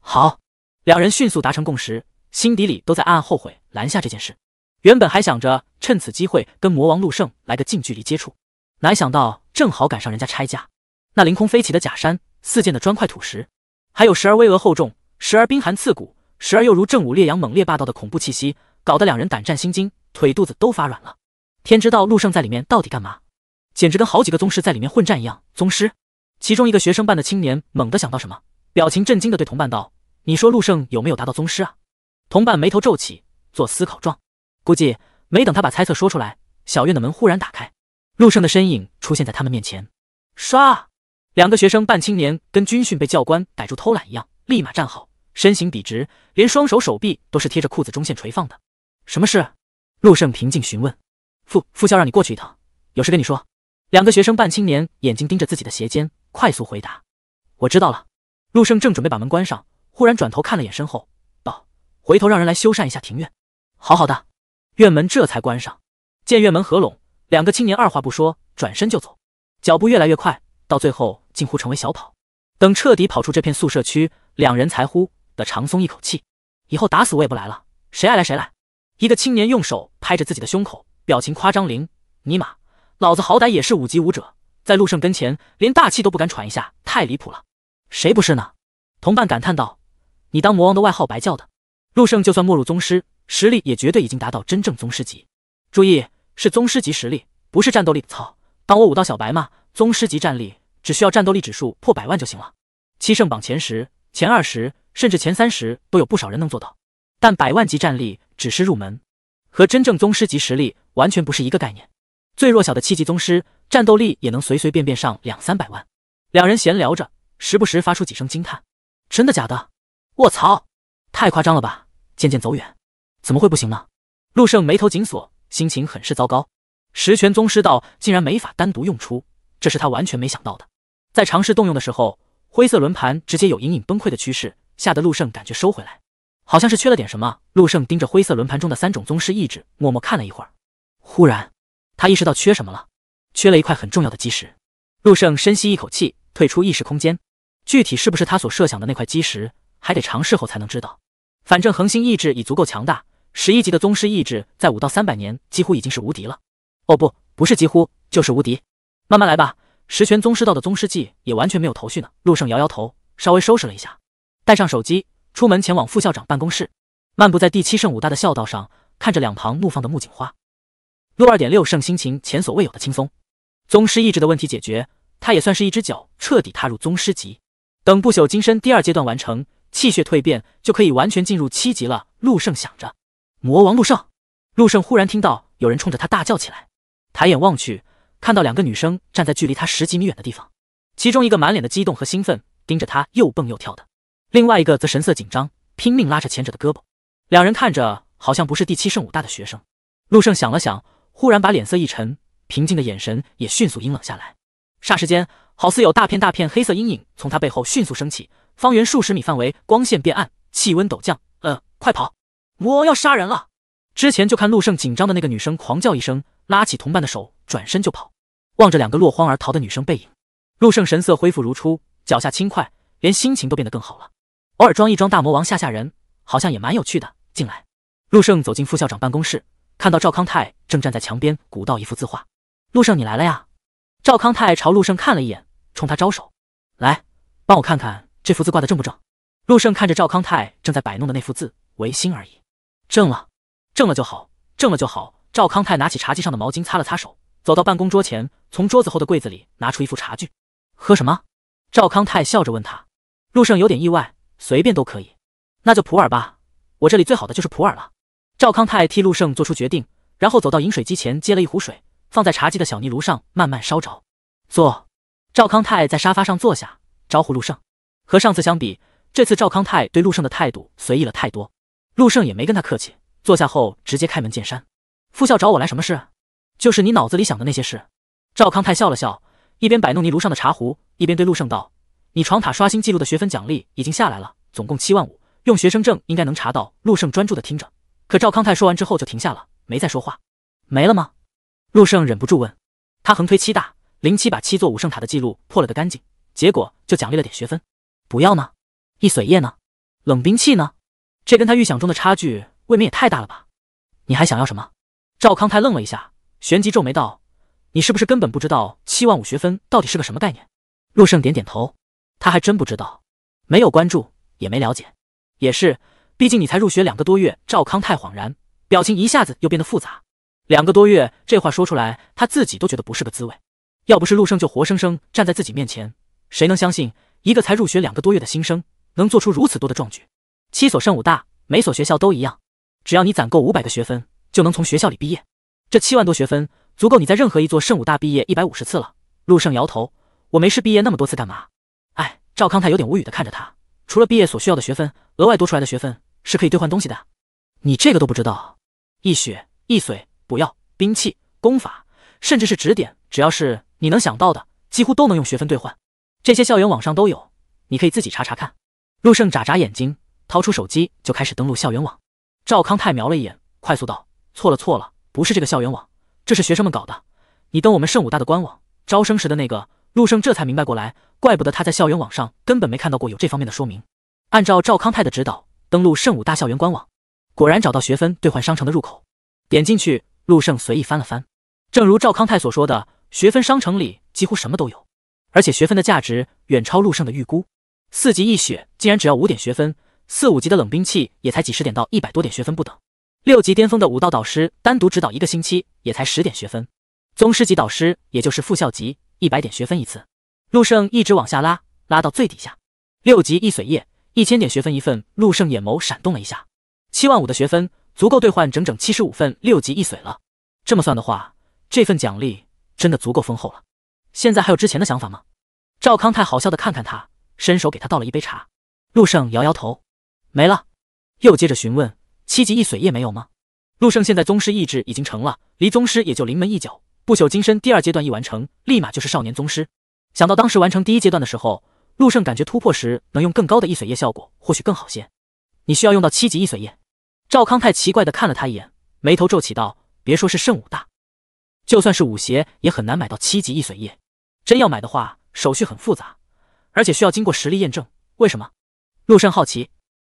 好，两人迅速达成共识。心底里都在暗暗后悔拦下这件事，原本还想着趁此机会跟魔王陆胜来个近距离接触，哪想到正好赶上人家拆家。那凌空飞起的假山，四溅的砖块土石，还有时而巍峨厚重，时而冰寒刺骨，时而又如正午烈阳猛烈霸道的恐怖气息，搞得两人胆战心惊，腿肚子都发软了。天知道陆胜在里面到底干嘛，简直跟好几个宗师在里面混战一样。宗师，其中一个学生办的青年猛地想到什么，表情震惊的对同伴道：“你说陆胜有没有达到宗师啊？”同伴眉头皱起，做思考状。估计没等他把猜测说出来，小院的门忽然打开，陆胜的身影出现在他们面前。唰，两个学生扮青年跟军训被教官逮住偷懒一样，立马站好，身形笔直，连双手手臂都是贴着裤子中线垂放的。什么事？陆胜平静询问。副副校让你过去一趟，有事跟你说。两个学生扮青年眼睛盯着自己的鞋尖，快速回答：“我知道了。”陆胜正准备把门关上，忽然转头看了眼身后。回头让人来修缮一下庭院，好好的。院门这才关上，见院门合拢，两个青年二话不说，转身就走，脚步越来越快，到最后近乎成为小跑。等彻底跑出这片宿舍区，两人才呼的长松一口气。以后打死我也不来了，谁爱来谁来。一个青年用手拍着自己的胸口，表情夸张凌。尼玛，老子好歹也是五级武者，在陆胜跟前连大气都不敢喘一下，太离谱了。谁不是呢？同伴感叹道：“你当魔王的外号白叫的。”陆胜就算没入宗师，实力也绝对已经达到真正宗师级。注意，是宗师级实力，不是战斗力。操，当我武道小白吗？宗师级战力只需要战斗力指数破百万就行了。七圣榜前十、前二十，甚至前三十都有不少人能做到。但百万级战力只是入门，和真正宗师级实力完全不是一个概念。最弱小的七级宗师，战斗力也能随随便便上两三百万。两人闲聊着，时不时发出几声惊叹。真的假的？我操！太夸张了吧！渐渐走远，怎么会不行呢？陆胜眉头紧锁，心情很是糟糕。十全宗师道竟然没法单独用出，这是他完全没想到的。在尝试动用的时候，灰色轮盘直接有隐隐崩溃的趋势，吓得陆胜感觉收回来，好像是缺了点什么。陆胜盯着灰色轮盘中的三种宗师意志，默默看了一会儿，忽然他意识到缺什么了，缺了一块很重要的基石。陆胜深吸一口气，退出意识空间。具体是不是他所设想的那块基石，还得尝试后才能知道。反正恒星意志已足够强大，十一级的宗师意志在五到三百年几乎已经是无敌了。哦不，不是几乎，就是无敌。慢慢来吧。十全宗师道的宗师技也完全没有头绪呢。陆胜摇摇头，稍微收拾了一下，带上手机，出门前往副校长办公室。漫步在第七圣武大的校道上，看着两旁怒放的木槿花，陆二点六圣心情前所未有的轻松。宗师意志的问题解决，他也算是一只脚彻底踏入宗师级。等不朽金身第二阶段完成。气血蜕变就可以完全进入七级了。陆胜想着，魔王陆胜。陆胜忽然听到有人冲着他大叫起来，抬眼望去，看到两个女生站在距离他十几米远的地方，其中一个满脸的激动和兴奋，盯着他又蹦又跳的；另外一个则神色紧张，拼命拉着前者的胳膊。两人看着好像不是第七圣武大的学生。陆胜想了想，忽然把脸色一沉，平静的眼神也迅速阴冷下来。霎时间，好似有大片大片黑色阴影从他背后迅速升起。方圆数十米范围，光线变暗，气温陡降。呃，快跑！魔王要杀人了！之前就看陆胜紧张的那个女生狂叫一声，拉起同伴的手，转身就跑。望着两个落荒而逃的女生背影，陆胜神色恢复如初，脚下轻快，连心情都变得更好了。偶尔装一装大魔王吓吓人，好像也蛮有趣的。进来，陆胜走进副校长办公室，看到赵康泰正站在墙边鼓捣一幅字画。陆胜，你来了呀？赵康泰朝陆胜看了一眼，冲他招手，来，帮我看看。这幅字挂得正不正？陆胜看着赵康泰正在摆弄的那幅字，唯心而已。正了，正了就好，正了就好。赵康泰拿起茶几上的毛巾擦了擦手，走到办公桌前，从桌子后的柜子里拿出一副茶具。喝什么？赵康泰笑着问他。陆胜有点意外，随便都可以。那就普洱吧，我这里最好的就是普洱了。赵康泰替陆胜做出决定，然后走到饮水机前接了一壶水，放在茶几的小泥炉上慢慢烧着。坐。赵康泰在沙发上坐下，招呼陆胜。和上次相比，这次赵康泰对陆胜的态度随意了太多。陆胜也没跟他客气，坐下后直接开门见山：“副校找我来什么事？就是你脑子里想的那些事。”赵康泰笑了笑，一边摆弄泥炉上的茶壶，一边对陆胜道：“你闯塔刷新记录的学分奖励已经下来了，总共七万五，用学生证应该能查到。”陆胜专注的听着，可赵康泰说完之后就停下了，没再说话。没了吗？陆胜忍不住问。他横推七大零七，把七座武圣塔的记录破了个干净，结果就奖励了点学分。不要呢？易髓液呢？冷兵器呢？这跟他预想中的差距，未免也太大了吧？你还想要什么？赵康泰愣了一下，旋即皱眉道：“你是不是根本不知道七万五学分到底是个什么概念？”陆胜点点头，他还真不知道，没有关注，也没了解。也是，毕竟你才入学两个多月。赵康泰恍然，表情一下子又变得复杂。两个多月，这话说出来，他自己都觉得不是个滋味。要不是陆胜就活生生站在自己面前，谁能相信？一个才入学两个多月的新生，能做出如此多的壮举？七所圣武大，每所学校都一样，只要你攒够五百个学分，就能从学校里毕业。这七万多学分，足够你在任何一座圣武大毕业一百五十次了。陆胜摇头：“我没事，毕业那么多次干嘛？”哎，赵康泰有点无语的看着他。除了毕业所需要的学分，额外多出来的学分是可以兑换东西的。你这个都不知道？易血、易髓、补药、兵器、功法，甚至是指点，只要是你能想到的，几乎都能用学分兑换。这些校园网上都有，你可以自己查查看。陆胜眨眨眼睛，掏出手机就开始登录校园网。赵康泰瞄了一眼，快速道：“错了错了，不是这个校园网，这是学生们搞的。你登我们圣武大的官网，招生时的那个。”陆胜这才明白过来，怪不得他在校园网上根本没看到过有这方面的说明。按照赵康泰的指导，登录圣武大校园官网，果然找到学分兑换商城的入口。点进去，陆胜随意翻了翻，正如赵康泰所说的，学分商城里几乎什么都有。而且学分的价值远超陆胜的预估，四级易血竟然只要五点学分，四五级的冷兵器也才几十点到一百多点学分不等，六级巅峰的武道导师单独指导一个星期也才十点学分，宗师级导师也就是副校级一百点学分一次。陆胜一直往下拉，拉到最底下，六级易髓液一千点学分一份。陆胜眼眸闪动了一下，七万五的学分足够兑换整整七十五份六级易髓了。这么算的话，这份奖励真的足够丰厚了。现在还有之前的想法吗？赵康泰好笑的看看他，伸手给他倒了一杯茶。陆胜摇摇头，没了。又接着询问七级易髓液没有吗？陆胜现在宗师意志已经成了，离宗师也就临门一脚。不朽金身第二阶段一完成，立马就是少年宗师。想到当时完成第一阶段的时候，陆胜感觉突破时能用更高的易髓液效果或许更好些。你需要用到七级易髓液？赵康泰奇怪的看了他一眼，眉头皱起道：“别说是圣武大，就算是武邪也很难买到七级易髓液。”真要买的话，手续很复杂，而且需要经过实力验证。为什么？陆胜好奇。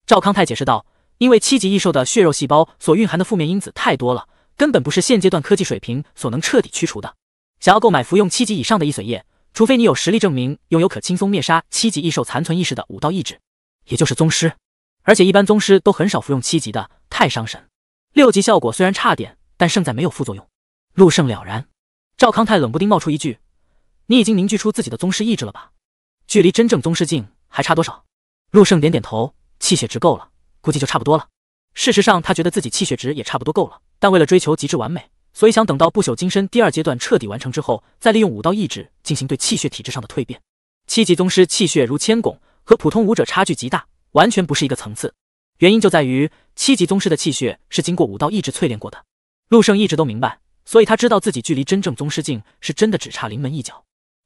赵康泰解释道：“因为七级异兽的血肉细胞所蕴含的负面因子太多了，根本不是现阶段科技水平所能彻底驱除的。想要购买服用七级以上的易髓液，除非你有实力证明拥有可轻松灭杀七级异兽残存意识的武道意志，也就是宗师。而且一般宗师都很少服用七级的，太伤神。六级效果虽然差点，但胜在没有副作用。”陆胜了然。赵康泰冷不丁冒出一句。你已经凝聚出自己的宗师意志了吧？距离真正宗师境还差多少？陆胜点点头，气血值够了，估计就差不多了。事实上，他觉得自己气血值也差不多够了，但为了追求极致完美，所以想等到不朽金身第二阶段彻底完成之后，再利用武道意志进行对气血体质上的蜕变。七级宗师气血如千拱，和普通武者差距极大，完全不是一个层次。原因就在于七级宗师的气血是经过武道意志淬炼过的。陆胜一直都明白，所以他知道自己距离真正宗师境是真的只差临门一脚。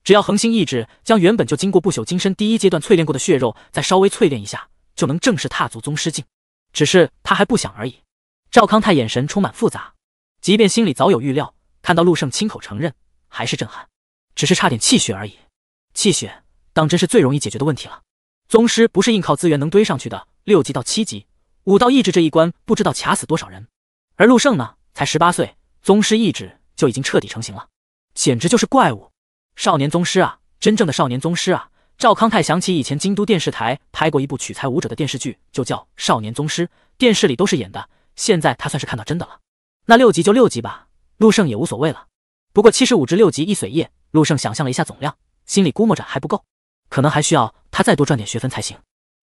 只要恒星意志将原本就经过不朽金身第一阶段淬炼过的血肉再稍微淬炼一下，就能正式踏足宗师境。只是他还不想而已。赵康泰眼神充满复杂，即便心里早有预料，看到陆胜亲口承认，还是震撼。只是差点气血而已。气血当真是最容易解决的问题了。宗师不是硬靠资源能堆上去的。六级到七级，武道意志这一关不知道卡死多少人。而陆胜呢，才十八岁，宗师意志就已经彻底成型了，简直就是怪物。少年宗师啊，真正的少年宗师啊！赵康泰想起以前京都电视台拍过一部取材武者的电视剧，就叫《少年宗师》，电视里都是演的。现在他算是看到真的了。那六级就六级吧，陆胜也无所谓了。不过七十五至六级一髓液，陆胜想象了一下总量，心里估摸着还不够，可能还需要他再多赚点学分才行。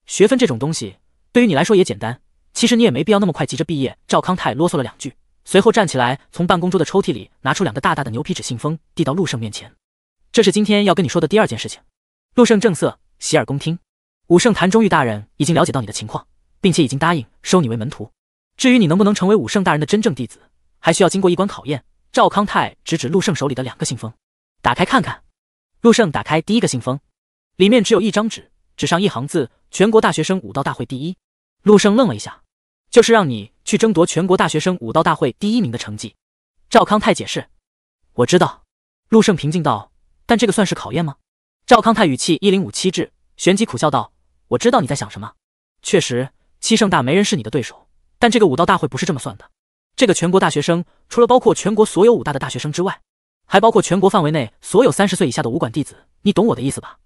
学分这种东西，对于你来说也简单，其实你也没必要那么快急着毕业。赵康泰啰嗦了两句，随后站起来，从办公桌的抽屉里拿出两个大大的牛皮纸信封，递到陆胜面前。这是今天要跟你说的第二件事情。陆胜正色，洗耳恭听。武圣谭忠玉大人已经了解到你的情况，并且已经答应收你为门徒。至于你能不能成为武圣大人的真正弟子，还需要经过一关考验。赵康泰指指陆胜手里的两个信封，打开看看。陆胜打开第一个信封，里面只有一张纸，纸上一行字：全国大学生武道大会第一。陆胜愣了一下，就是让你去争夺全国大学生武道大会第一名的成绩。赵康泰解释。我知道。陆胜平静道。但这个算是考验吗？赵康泰语气一零五七质，旋即苦笑道：“我知道你在想什么。确实，七圣大没人是你的对手。但这个武道大会不是这么算的。这个全国大学生，除了包括全国所有武大的大学生之外，还包括全国范围内所有三十岁以下的武馆弟子。你懂我的意思吧？”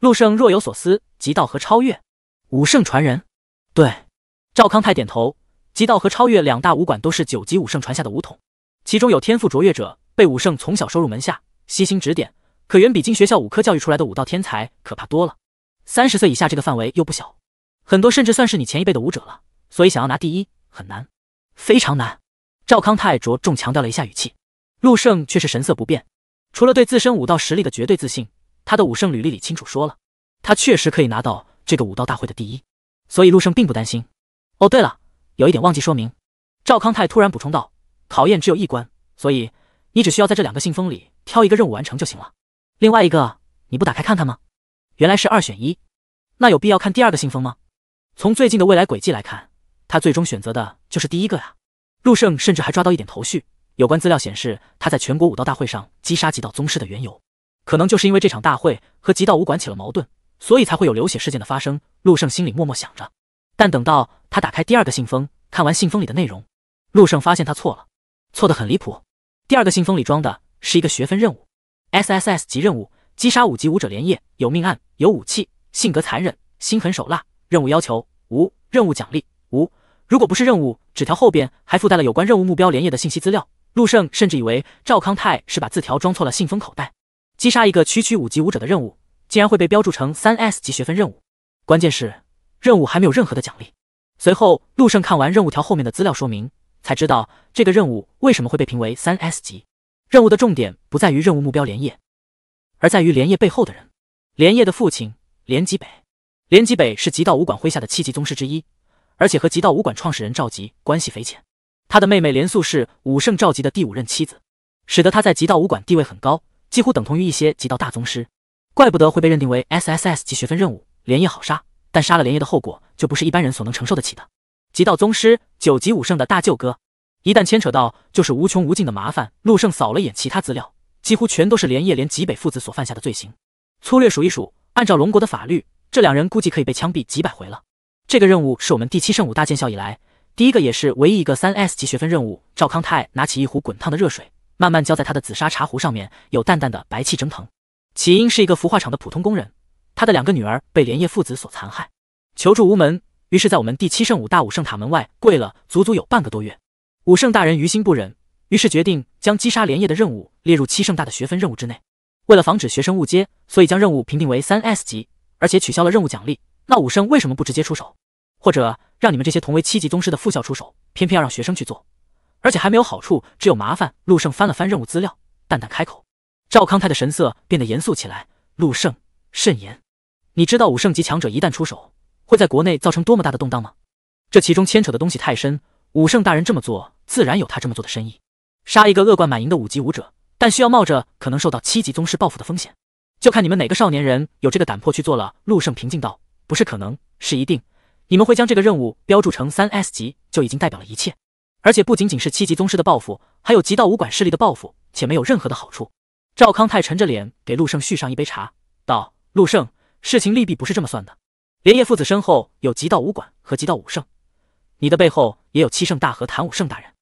陆胜若有所思，极道和超越，武圣传人，对，赵康泰点头。极道和超越两大武馆都是九级武圣传下的武统，其中有天赋卓越者，被武圣从小收入门下，悉心指点。可远比经学校五科教育出来的武道天才可怕多了。三十岁以下这个范围又不小，很多甚至算是你前一辈的武者了。所以想要拿第一很难，非常难。赵康泰着重强调了一下语气。陆胜却是神色不变，除了对自身武道实力的绝对自信，他的武圣履历里清楚说了，他确实可以拿到这个武道大会的第一。所以陆胜并不担心。哦，对了，有一点忘记说明。赵康泰突然补充道：“考验只有一关，所以你只需要在这两个信封里挑一个任务完成就行了。”另外一个你不打开看看吗？原来是二选一，那有必要看第二个信封吗？从最近的未来轨迹来看，他最终选择的就是第一个呀。陆胜甚至还抓到一点头绪，有关资料显示，他在全国武道大会上击杀极道宗师的缘由，可能就是因为这场大会和极道武馆起了矛盾，所以才会有流血事件的发生。陆胜心里默默想着，但等到他打开第二个信封，看完信封里的内容，陆胜发现他错了，错的很离谱。第二个信封里装的是一个学分任务。S S S 级任务，击杀五级武者连夜，有命案，有武器，性格残忍，心狠手辣。任务要求无，任务奖励无。如果不是任务纸条后边还附带了有关任务目标连夜的信息资料，陆胜甚至以为赵康泰是把字条装错了信封口袋。击杀一个区区五级武者的任务，竟然会被标注成三 S 级学分任务，关键是任务还没有任何的奖励。随后，陆胜看完任务条后面的资料说明，才知道这个任务为什么会被评为三 S 级。任务的重点不在于任务目标连夜，而在于连夜背后的人。连夜的父亲连吉北，连吉北是极道武馆麾下的七级宗师之一，而且和极道武馆创始人赵吉关系匪浅。他的妹妹连素是武圣赵吉的第五任妻子，使得他在极道武馆地位很高，几乎等同于一些极道大宗师。怪不得会被认定为 S S S 级学分任务，连夜好杀，但杀了连夜的后果就不是一般人所能承受得起的。极道宗师九级武圣的大舅哥。一旦牵扯到，就是无穷无尽的麻烦。陆胜扫了眼其他资料，几乎全都是连夜连极北父子所犯下的罪行。粗略数一数，按照龙国的法律，这两人估计可以被枪毙几百回了。这个任务是我们第七圣五大建校以来第一个，也是唯一一个三 S 级学分任务。赵康泰拿起一壶滚烫的热水，慢慢浇在他的紫砂茶壶上面，有淡淡的白气蒸腾。起因是一个孵化厂的普通工人，他的两个女儿被连夜父子所残害，求助无门，于是，在我们第七圣五大武圣塔门外跪了足足有半个多月。武圣大人于心不忍，于是决定将击杀连夜的任务列入七圣大的学分任务之内。为了防止学生误接，所以将任务评定为三 S 级，而且取消了任务奖励。那武圣为什么不直接出手，或者让你们这些同为七级宗师的副校出手，偏偏要让学生去做，而且还没有好处，只有麻烦？陆胜翻了翻任务资料，淡淡开口。赵康泰的神色变得严肃起来。陆胜慎言，你知道武圣级强者一旦出手，会在国内造成多么大的动荡吗？这其中牵扯的东西太深。武圣大人这么做，自然有他这么做的深意。杀一个恶贯满盈的五级武者，但需要冒着可能受到七级宗师报复的风险，就看你们哪个少年人有这个胆魄去做了。陆胜平静道：“不是可能，是一定。你们会将这个任务标注成三 S 级，就已经代表了一切。而且不仅仅是七级宗师的报复，还有极道武馆势力的报复，且没有任何的好处。”赵康泰沉着脸给陆胜续上一杯茶，道：“陆胜，事情利弊不是这么算的。连夜父子身后有极道武馆和极道武圣。”你的背后也有七圣大和谭武圣大人，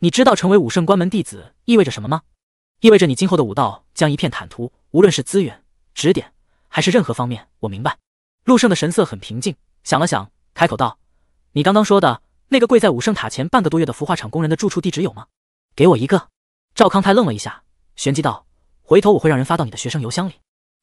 你知道成为武圣关门弟子意味着什么吗？意味着你今后的武道将一片坦途，无论是资源、指点还是任何方面，我明白。陆胜的神色很平静，想了想，开口道：“你刚刚说的那个跪在武圣塔前半个多月的孵化厂工人的住处地址有吗？给我一个。”赵康泰愣了一下，旋即道：“回头我会让人发到你的学生邮箱里。”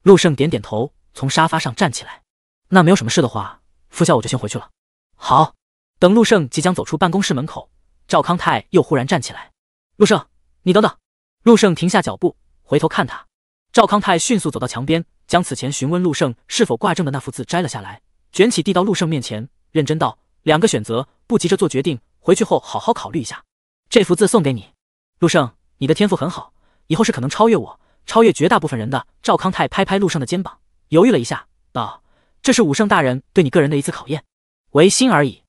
陆胜点点头，从沙发上站起来：“那没有什么事的话，副校我就先回去了。”好。等陆胜即将走出办公室门口，赵康泰又忽然站起来。陆胜，你等等。陆胜停下脚步，回头看他。赵康泰迅速走到墙边，将此前询问陆胜是否挂证的那幅字摘了下来，卷起递到陆胜面前，认真道：“两个选择，不急着做决定，回去后好好考虑一下。这幅字送给你，陆胜，你的天赋很好，以后是可能超越我，超越绝大部分人的。”赵康泰拍拍陆胜的肩膀，犹豫了一下，道：“这是武圣大人对你个人的一次考验，唯心而已。”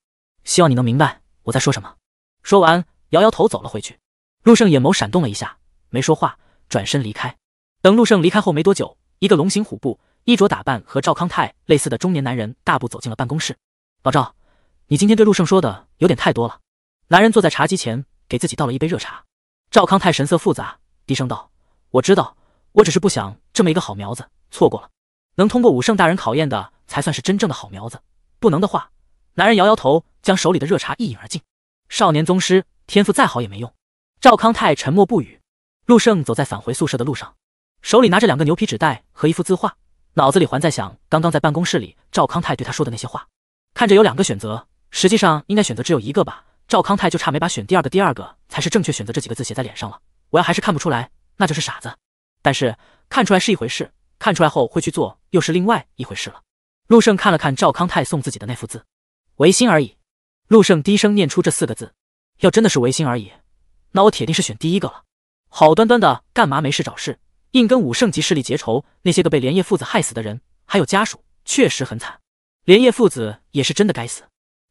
希望你能明白我在说什么。说完，摇摇头走了回去。陆胜眼眸闪动了一下，没说话，转身离开。等陆胜离开后没多久，一个龙行虎步、衣着打扮和赵康泰类似的中年男人大步走进了办公室。老赵，你今天对陆胜说的有点太多了。男人坐在茶几前，给自己倒了一杯热茶。赵康泰神色复杂，低声道：“我知道，我只是不想这么一个好苗子错过了。能通过武圣大人考验的才算是真正的好苗子，不能的话……”男人摇摇头，将手里的热茶一饮而尽。少年宗师天赋再好也没用。赵康泰沉默不语。陆胜走在返回宿舍的路上，手里拿着两个牛皮纸袋和一幅字画，脑子里还在想刚刚在办公室里赵康泰对他说的那些话。看着有两个选择，实际上应该选择只有一个吧？赵康泰就差没把选第二个，第二个才是正确选择这几个字写在脸上了。我要还是看不出来，那就是傻子。但是看出来是一回事，看出来后会去做又是另外一回事了。陆胜看了看赵康泰送自己的那幅字。唯心而已，陆胜低声念出这四个字。要真的是唯心而已，那我铁定是选第一个了。好端端的，干嘛没事找事，硬跟武圣级势力结仇？那些个被连夜父子害死的人，还有家属，确实很惨。连夜父子也是真的该死，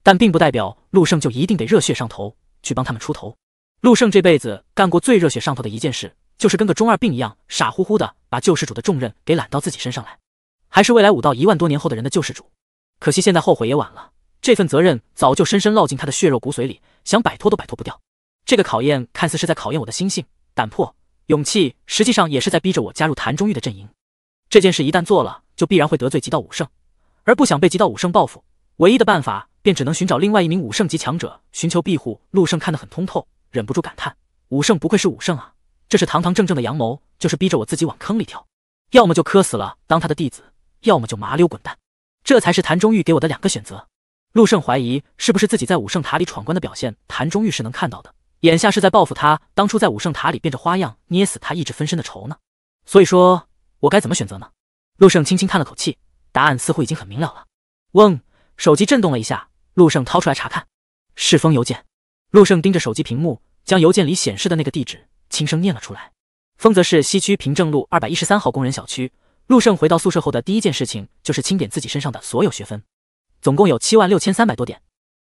但并不代表陆胜就一定得热血上头，去帮他们出头。陆胜这辈子干过最热血上头的一件事，就是跟个中二病一样，傻乎乎的把救世主的重任给揽到自己身上来，还是未来武道一万多年后的人的救世主。可惜现在后悔也晚了。这份责任早就深深烙进他的血肉骨髓里，想摆脱都摆脱不掉。这个考验看似是在考验我的心性、胆魄、勇气，实际上也是在逼着我加入谭中玉的阵营。这件事一旦做了，就必然会得罪极道武圣，而不想被极道武圣报复，唯一的办法便只能寻找另外一名武圣级强者寻求庇护。陆胜看得很通透，忍不住感叹：武圣不愧是武圣啊！这是堂堂正正的阳谋，就是逼着我自己往坑里跳，要么就磕死了当他的弟子，要么就麻溜滚蛋。这才是谭中玉给我的两个选择。陆胜怀疑是不是自己在武圣塔里闯关的表现，谭中玉是能看到的。眼下是在报复他当初在武圣塔里变着花样捏死他意志分身的仇呢？所以说，我该怎么选择呢？陆胜轻轻叹了口气，答案似乎已经很明了了。嗡，手机震动了一下，陆胜掏出来查看，是封邮件。陆胜盯着手机屏幕，将邮件里显示的那个地址轻声念了出来：丰泽市西区平正路二百一十三号工人小区。陆胜回到宿舍后的第一件事情就是清点自己身上的所有学分。总共有七万六千三百多点，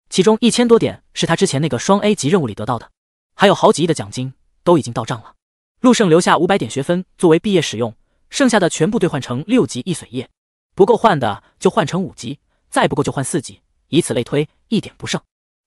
其中一千多点是他之前那个双 A 级任务里得到的，还有好几亿的奖金都已经到账了。陆胜留下五百点学分作为毕业使用，剩下的全部兑换成六级易髓液，不够换的就换成五级，再不够就换四级，以此类推，一点不剩。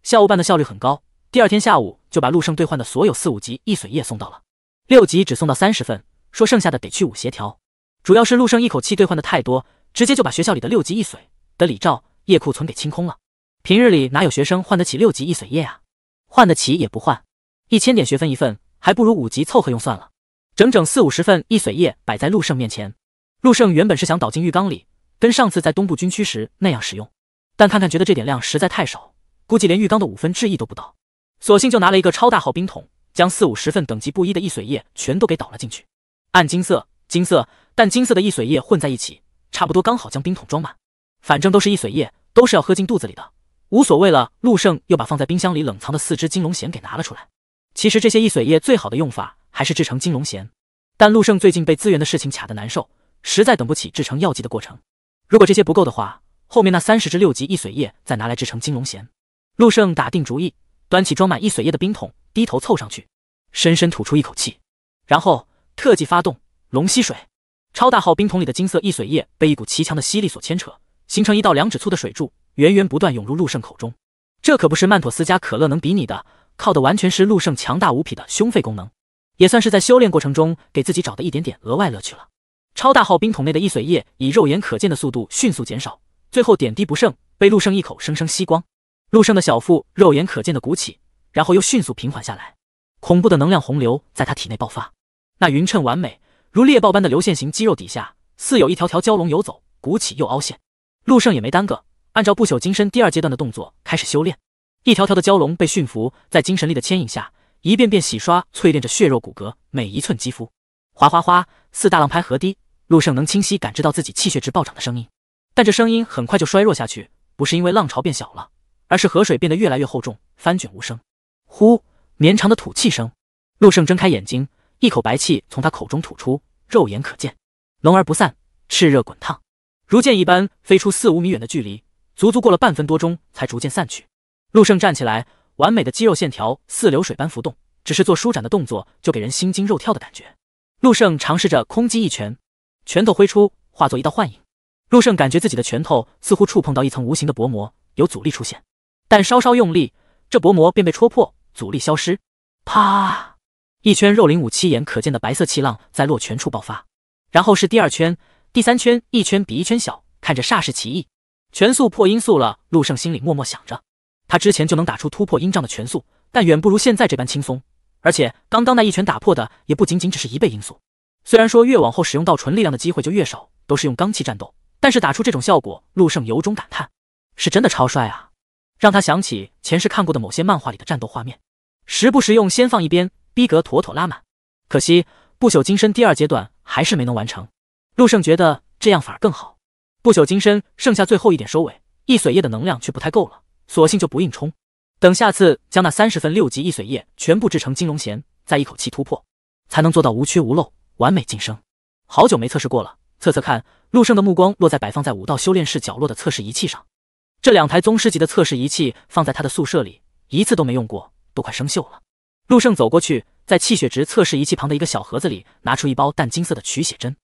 校务办的效率很高，第二天下午就把陆胜兑换的所有四五级易髓液送到了，六级只送到三十份，说剩下的得去五协调。主要是陆胜一口气兑换的太多，直接就把学校里的六级易髓的礼照。液库存给清空了，平日里哪有学生换得起六级易髓液啊？换得起也不换，一千点学分一份，还不如五级凑合用算了。整整四五十份易髓液摆在陆胜面前，陆胜原本是想倒进浴缸里，跟上次在东部军区时那样使用，但看看觉得这点量实在太少，估计连浴缸的五分之一都不到，索性就拿了一个超大号冰桶，将四五十份等级不一的易髓液全都给倒了进去。暗金色、金色、淡金色的易髓液混在一起，差不多刚好将冰桶装满。反正都是易髓液，都是要喝进肚子里的，无所谓了。陆胜又把放在冰箱里冷藏的四只金龙涎给拿了出来。其实这些易髓液最好的用法还是制成金龙涎，但陆胜最近被资源的事情卡得难受，实在等不起制成药剂的过程。如果这些不够的话，后面那三十只六级易髓液再拿来制成金龙涎。陆胜打定主意，端起装满易髓液的冰桶，低头凑上去，深深吐出一口气，然后特技发动龙吸水，超大号冰桶里的金色易髓液被一股奇强的吸力所牵扯。形成一道两指粗的水柱，源源不断涌入陆胜口中。这可不是曼妥斯加可乐能比拟的，靠的完全是陆胜强大无匹的胸肺功能，也算是在修炼过程中给自己找的一点点额外乐趣了。超大号冰桶内的易髓液以肉眼可见的速度迅速减少，最后点滴不剩，被陆胜一口生生吸光。陆胜的小腹肉眼可见的鼓起，然后又迅速平缓下来。恐怖的能量洪流在他体内爆发，那匀称完美如猎豹般的流线型肌肉底下，似有一条条蛟龙游走，鼓起又凹陷。陆胜也没耽搁，按照不朽金身第二阶段的动作开始修炼。一条条的蛟龙被驯服，在精神力的牵引下，一遍遍洗刷、淬炼着血肉骨骼，每一寸肌肤。哗哗哗，四大浪拍河堤，陆胜能清晰感知到自己气血值暴涨的声音，但这声音很快就衰弱下去，不是因为浪潮变小了，而是河水变得越来越厚重，翻卷无声。呼，绵长的吐气声。陆胜睁开眼睛，一口白气从他口中吐出，肉眼可见，浓而不散，炽热滚烫。如箭一般飞出四五米远的距离，足足过了半分多钟才逐渐散去。陆胜站起来，完美的肌肉线条似流水般浮动，只是做舒展的动作就给人心惊肉跳的感觉。陆胜尝试着空击一拳，拳头挥出，化作一道幻影。陆胜感觉自己的拳头似乎触碰到一层无形的薄膜，有阻力出现。但稍稍用力，这薄膜便被戳破，阻力消失。啪！一圈肉灵武七眼可见的白色气浪在落拳处爆发，然后是第二圈。第三圈，一圈比一圈小，看着煞是奇异。全速破音速了，陆胜心里默默想着。他之前就能打出突破音障的拳速，但远不如现在这般轻松。而且刚刚那一拳打破的，也不仅仅只是一倍音速。虽然说越往后使用到纯力量的机会就越少，都是用罡气战斗，但是打出这种效果，陆胜由衷感叹，是真的超帅啊！让他想起前世看过的某些漫画里的战斗画面。时不时用先放一边，逼格妥妥拉满。可惜不朽金身第二阶段还是没能完成。陆胜觉得这样反而更好。不朽金身剩下最后一点收尾，易水液的能量却不太够了，索性就不硬冲，等下次将那三十份六级易水液全部制成金龙涎，再一口气突破，才能做到无缺无漏，完美晋升。好久没测试过了，测测看。陆胜的目光落在摆放在武道修炼室角落的测试仪器上。这两台宗师级的测试仪器放在他的宿舍里，一次都没用过，都快生锈了。陆胜走过去，在气血值测试仪器旁的一个小盒子里拿出一包淡金色的取血针。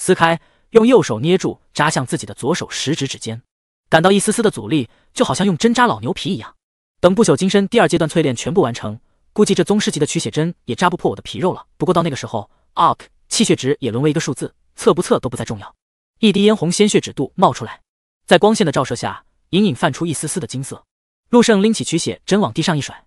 撕开，用右手捏住，扎向自己的左手食指指尖，感到一丝丝的阻力，就好像用针扎老牛皮一样。等不朽金身第二阶段淬炼全部完成，估计这宗师级的取血针也扎不破我的皮肉了。不过到那个时候，阿克气血值也沦为一个数字，测不测都不再重要。一滴嫣红鲜血，指肚冒出来，在光线的照射下，隐隐泛出一丝丝的金色。陆胜拎起取血针往地上一甩，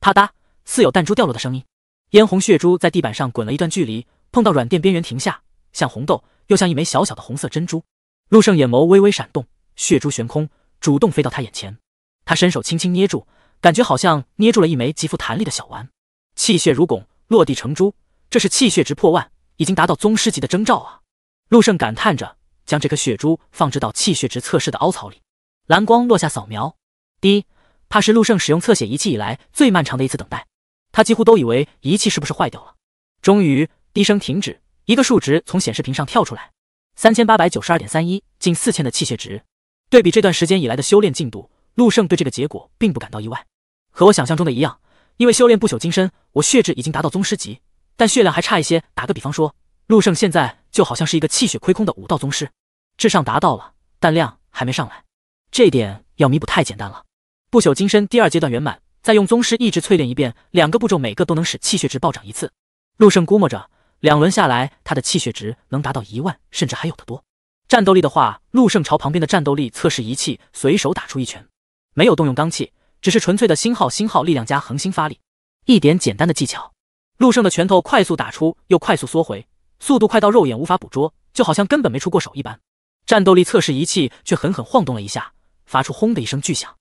啪嗒，似有弹珠掉落的声音。嫣红血珠在地板上滚了一段距离，碰到软垫边缘停下，像红豆。又像一枚小小的红色珍珠，陆胜眼眸微微闪动，血珠悬空，主动飞到他眼前。他伸手轻轻捏住，感觉好像捏住了一枚极富弹力的小丸，气血如拱，落地成珠。这是气血值破万，已经达到宗师级的征兆啊！陆胜感叹着，将这颗血珠放置到气血值测试的凹槽里，蓝光落下，扫描。滴，怕是陆胜使用测血仪器以来最漫长的一次等待，他几乎都以为仪器是不是坏掉了。终于，低声停止。一个数值从显示屏上跳出来，三千八百九十二点三一，近四千的气血值。对比这段时间以来的修炼进度，陆胜对这个结果并不感到意外，和我想象中的一样。因为修炼不朽金身，我血质已经达到宗师级，但血量还差一些。打个比方说，陆胜现在就好像是一个气血亏空的武道宗师，质上达到了，但量还没上来。这点要弥补太简单了，不朽金身第二阶段圆满，再用宗师意志淬炼一遍，两个步骤每个都能使气血值暴涨一次。陆胜估摸着。两轮下来，他的气血值能达到一万，甚至还有的多。战斗力的话，陆胜朝旁边的战斗力测试仪器随手打出一拳，没有动用罡气，只是纯粹的星号星号力量加恒星发力，一点简单的技巧。陆胜的拳头快速打出，又快速缩回，速度快到肉眼无法捕捉，就好像根本没出过手一般。战斗力测试仪器却狠狠晃动了一下，发出轰的一声巨响，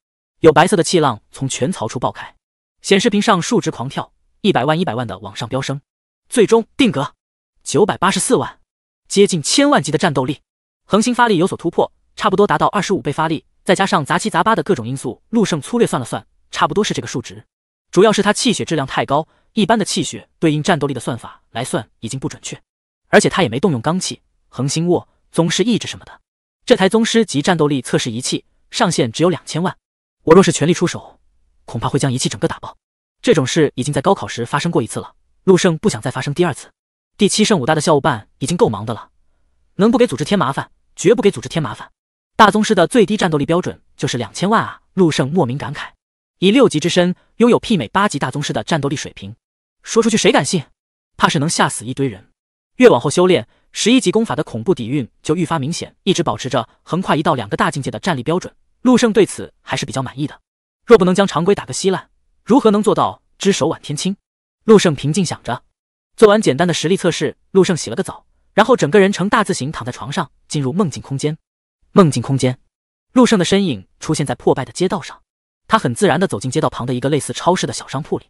有白色的气浪从拳槽处爆开，显示屏上数值狂跳，一百万、一百万的往上飙升。最终定格九百八十四万，接近千万级的战斗力，恒星发力有所突破，差不多达到二十五倍发力，再加上杂七杂八的各种因素，陆胜粗略算了算，差不多是这个数值。主要是他气血质量太高，一般的气血对应战斗力的算法来算已经不准确，而且他也没动用罡气、恒星握、宗师意志什么的。这台宗师级战斗力测试仪器上限只有两千万，我若是全力出手，恐怕会将仪器整个打爆。这种事已经在高考时发生过一次了。陆胜不想再发生第二次。第七圣武大的校务办已经够忙的了，能不给组织添麻烦，绝不给组织添麻烦。大宗师的最低战斗力标准就是两千万啊！陆胜莫名感慨，以六级之身，拥有媲美八级大宗师的战斗力水平，说出去谁敢信？怕是能吓死一堆人。越往后修炼，十一级功法的恐怖底蕴就愈发明显，一直保持着横跨一到两个大境界的战力标准。陆胜对此还是比较满意的。若不能将常规打个稀烂，如何能做到只手挽天青？陆胜平静想着，做完简单的实力测试，陆胜洗了个澡，然后整个人呈大字形躺在床上，进入梦境空间。梦境空间，陆胜的身影出现在破败的街道上，他很自然地走进街道旁的一个类似超市的小商铺里，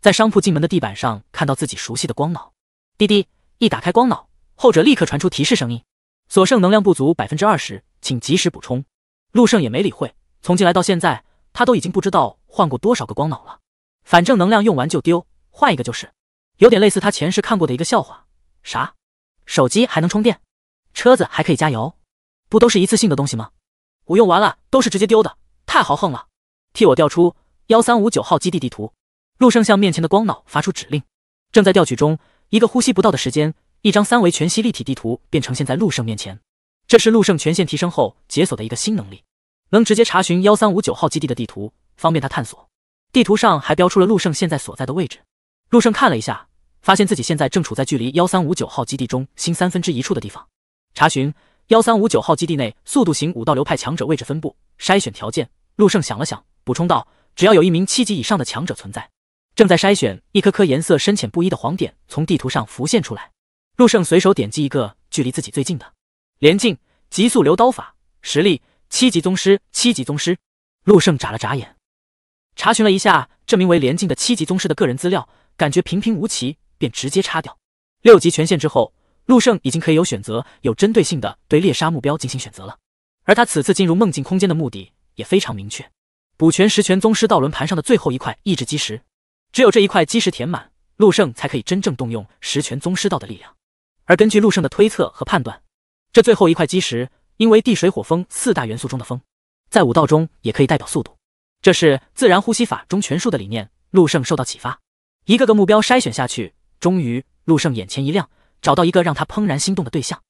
在商铺进门的地板上看到自己熟悉的光脑。滴滴，一打开光脑，后者立刻传出提示声音：所剩能量不足百分之二十，请及时补充。陆胜也没理会，从进来到现在，他都已经不知道换过多少个光脑了，反正能量用完就丢。换一个就是，有点类似他前世看过的一个笑话。啥？手机还能充电，车子还可以加油，不都是一次性的东西吗？我用完了都是直接丢的，太豪横了！替我调出幺三五九号基地地图。陆胜向面前的光脑发出指令，正在调取中。一个呼吸不到的时间，一张三维全息立体地图便呈现在陆胜面前。这是陆胜权限提升后解锁的一个新能力，能直接查询幺三五九号基地的地图，方便他探索。地图上还标出了陆胜现在所在的位置。陆胜看了一下，发现自己现在正处在距离幺三五九号基地中心三分之一处的地方。查询幺三五九号基地内速度型五道流派强者位置分布，筛选条件。陆胜想了想，补充道：“只要有一名七级以上的强者存在。”正在筛选，一颗颗颜色深浅不一的黄点从地图上浮现出来。陆胜随手点击一个距离自己最近的，连境急速流刀法，实力七级宗师。七级宗师。陆胜眨了眨眼，查询了一下这名为连境的七级宗师的个人资料。感觉平平无奇，便直接插掉。六级权限之后，陆胜已经可以有选择、有针对性的对猎杀目标进行选择了。而他此次进入梦境空间的目的也非常明确，补全十全宗师道轮盘上的最后一块意志基石。只有这一块基石填满，陆胜才可以真正动用十全宗师道的力量。而根据陆胜的推测和判断，这最后一块基石因为地、水、火、风四大元素中的风，在武道中也可以代表速度。这是自然呼吸法中拳术的理念。陆胜受到启发。一个个目标筛选下去，终于，陆胜眼前一亮，找到一个让他怦然心动的对象。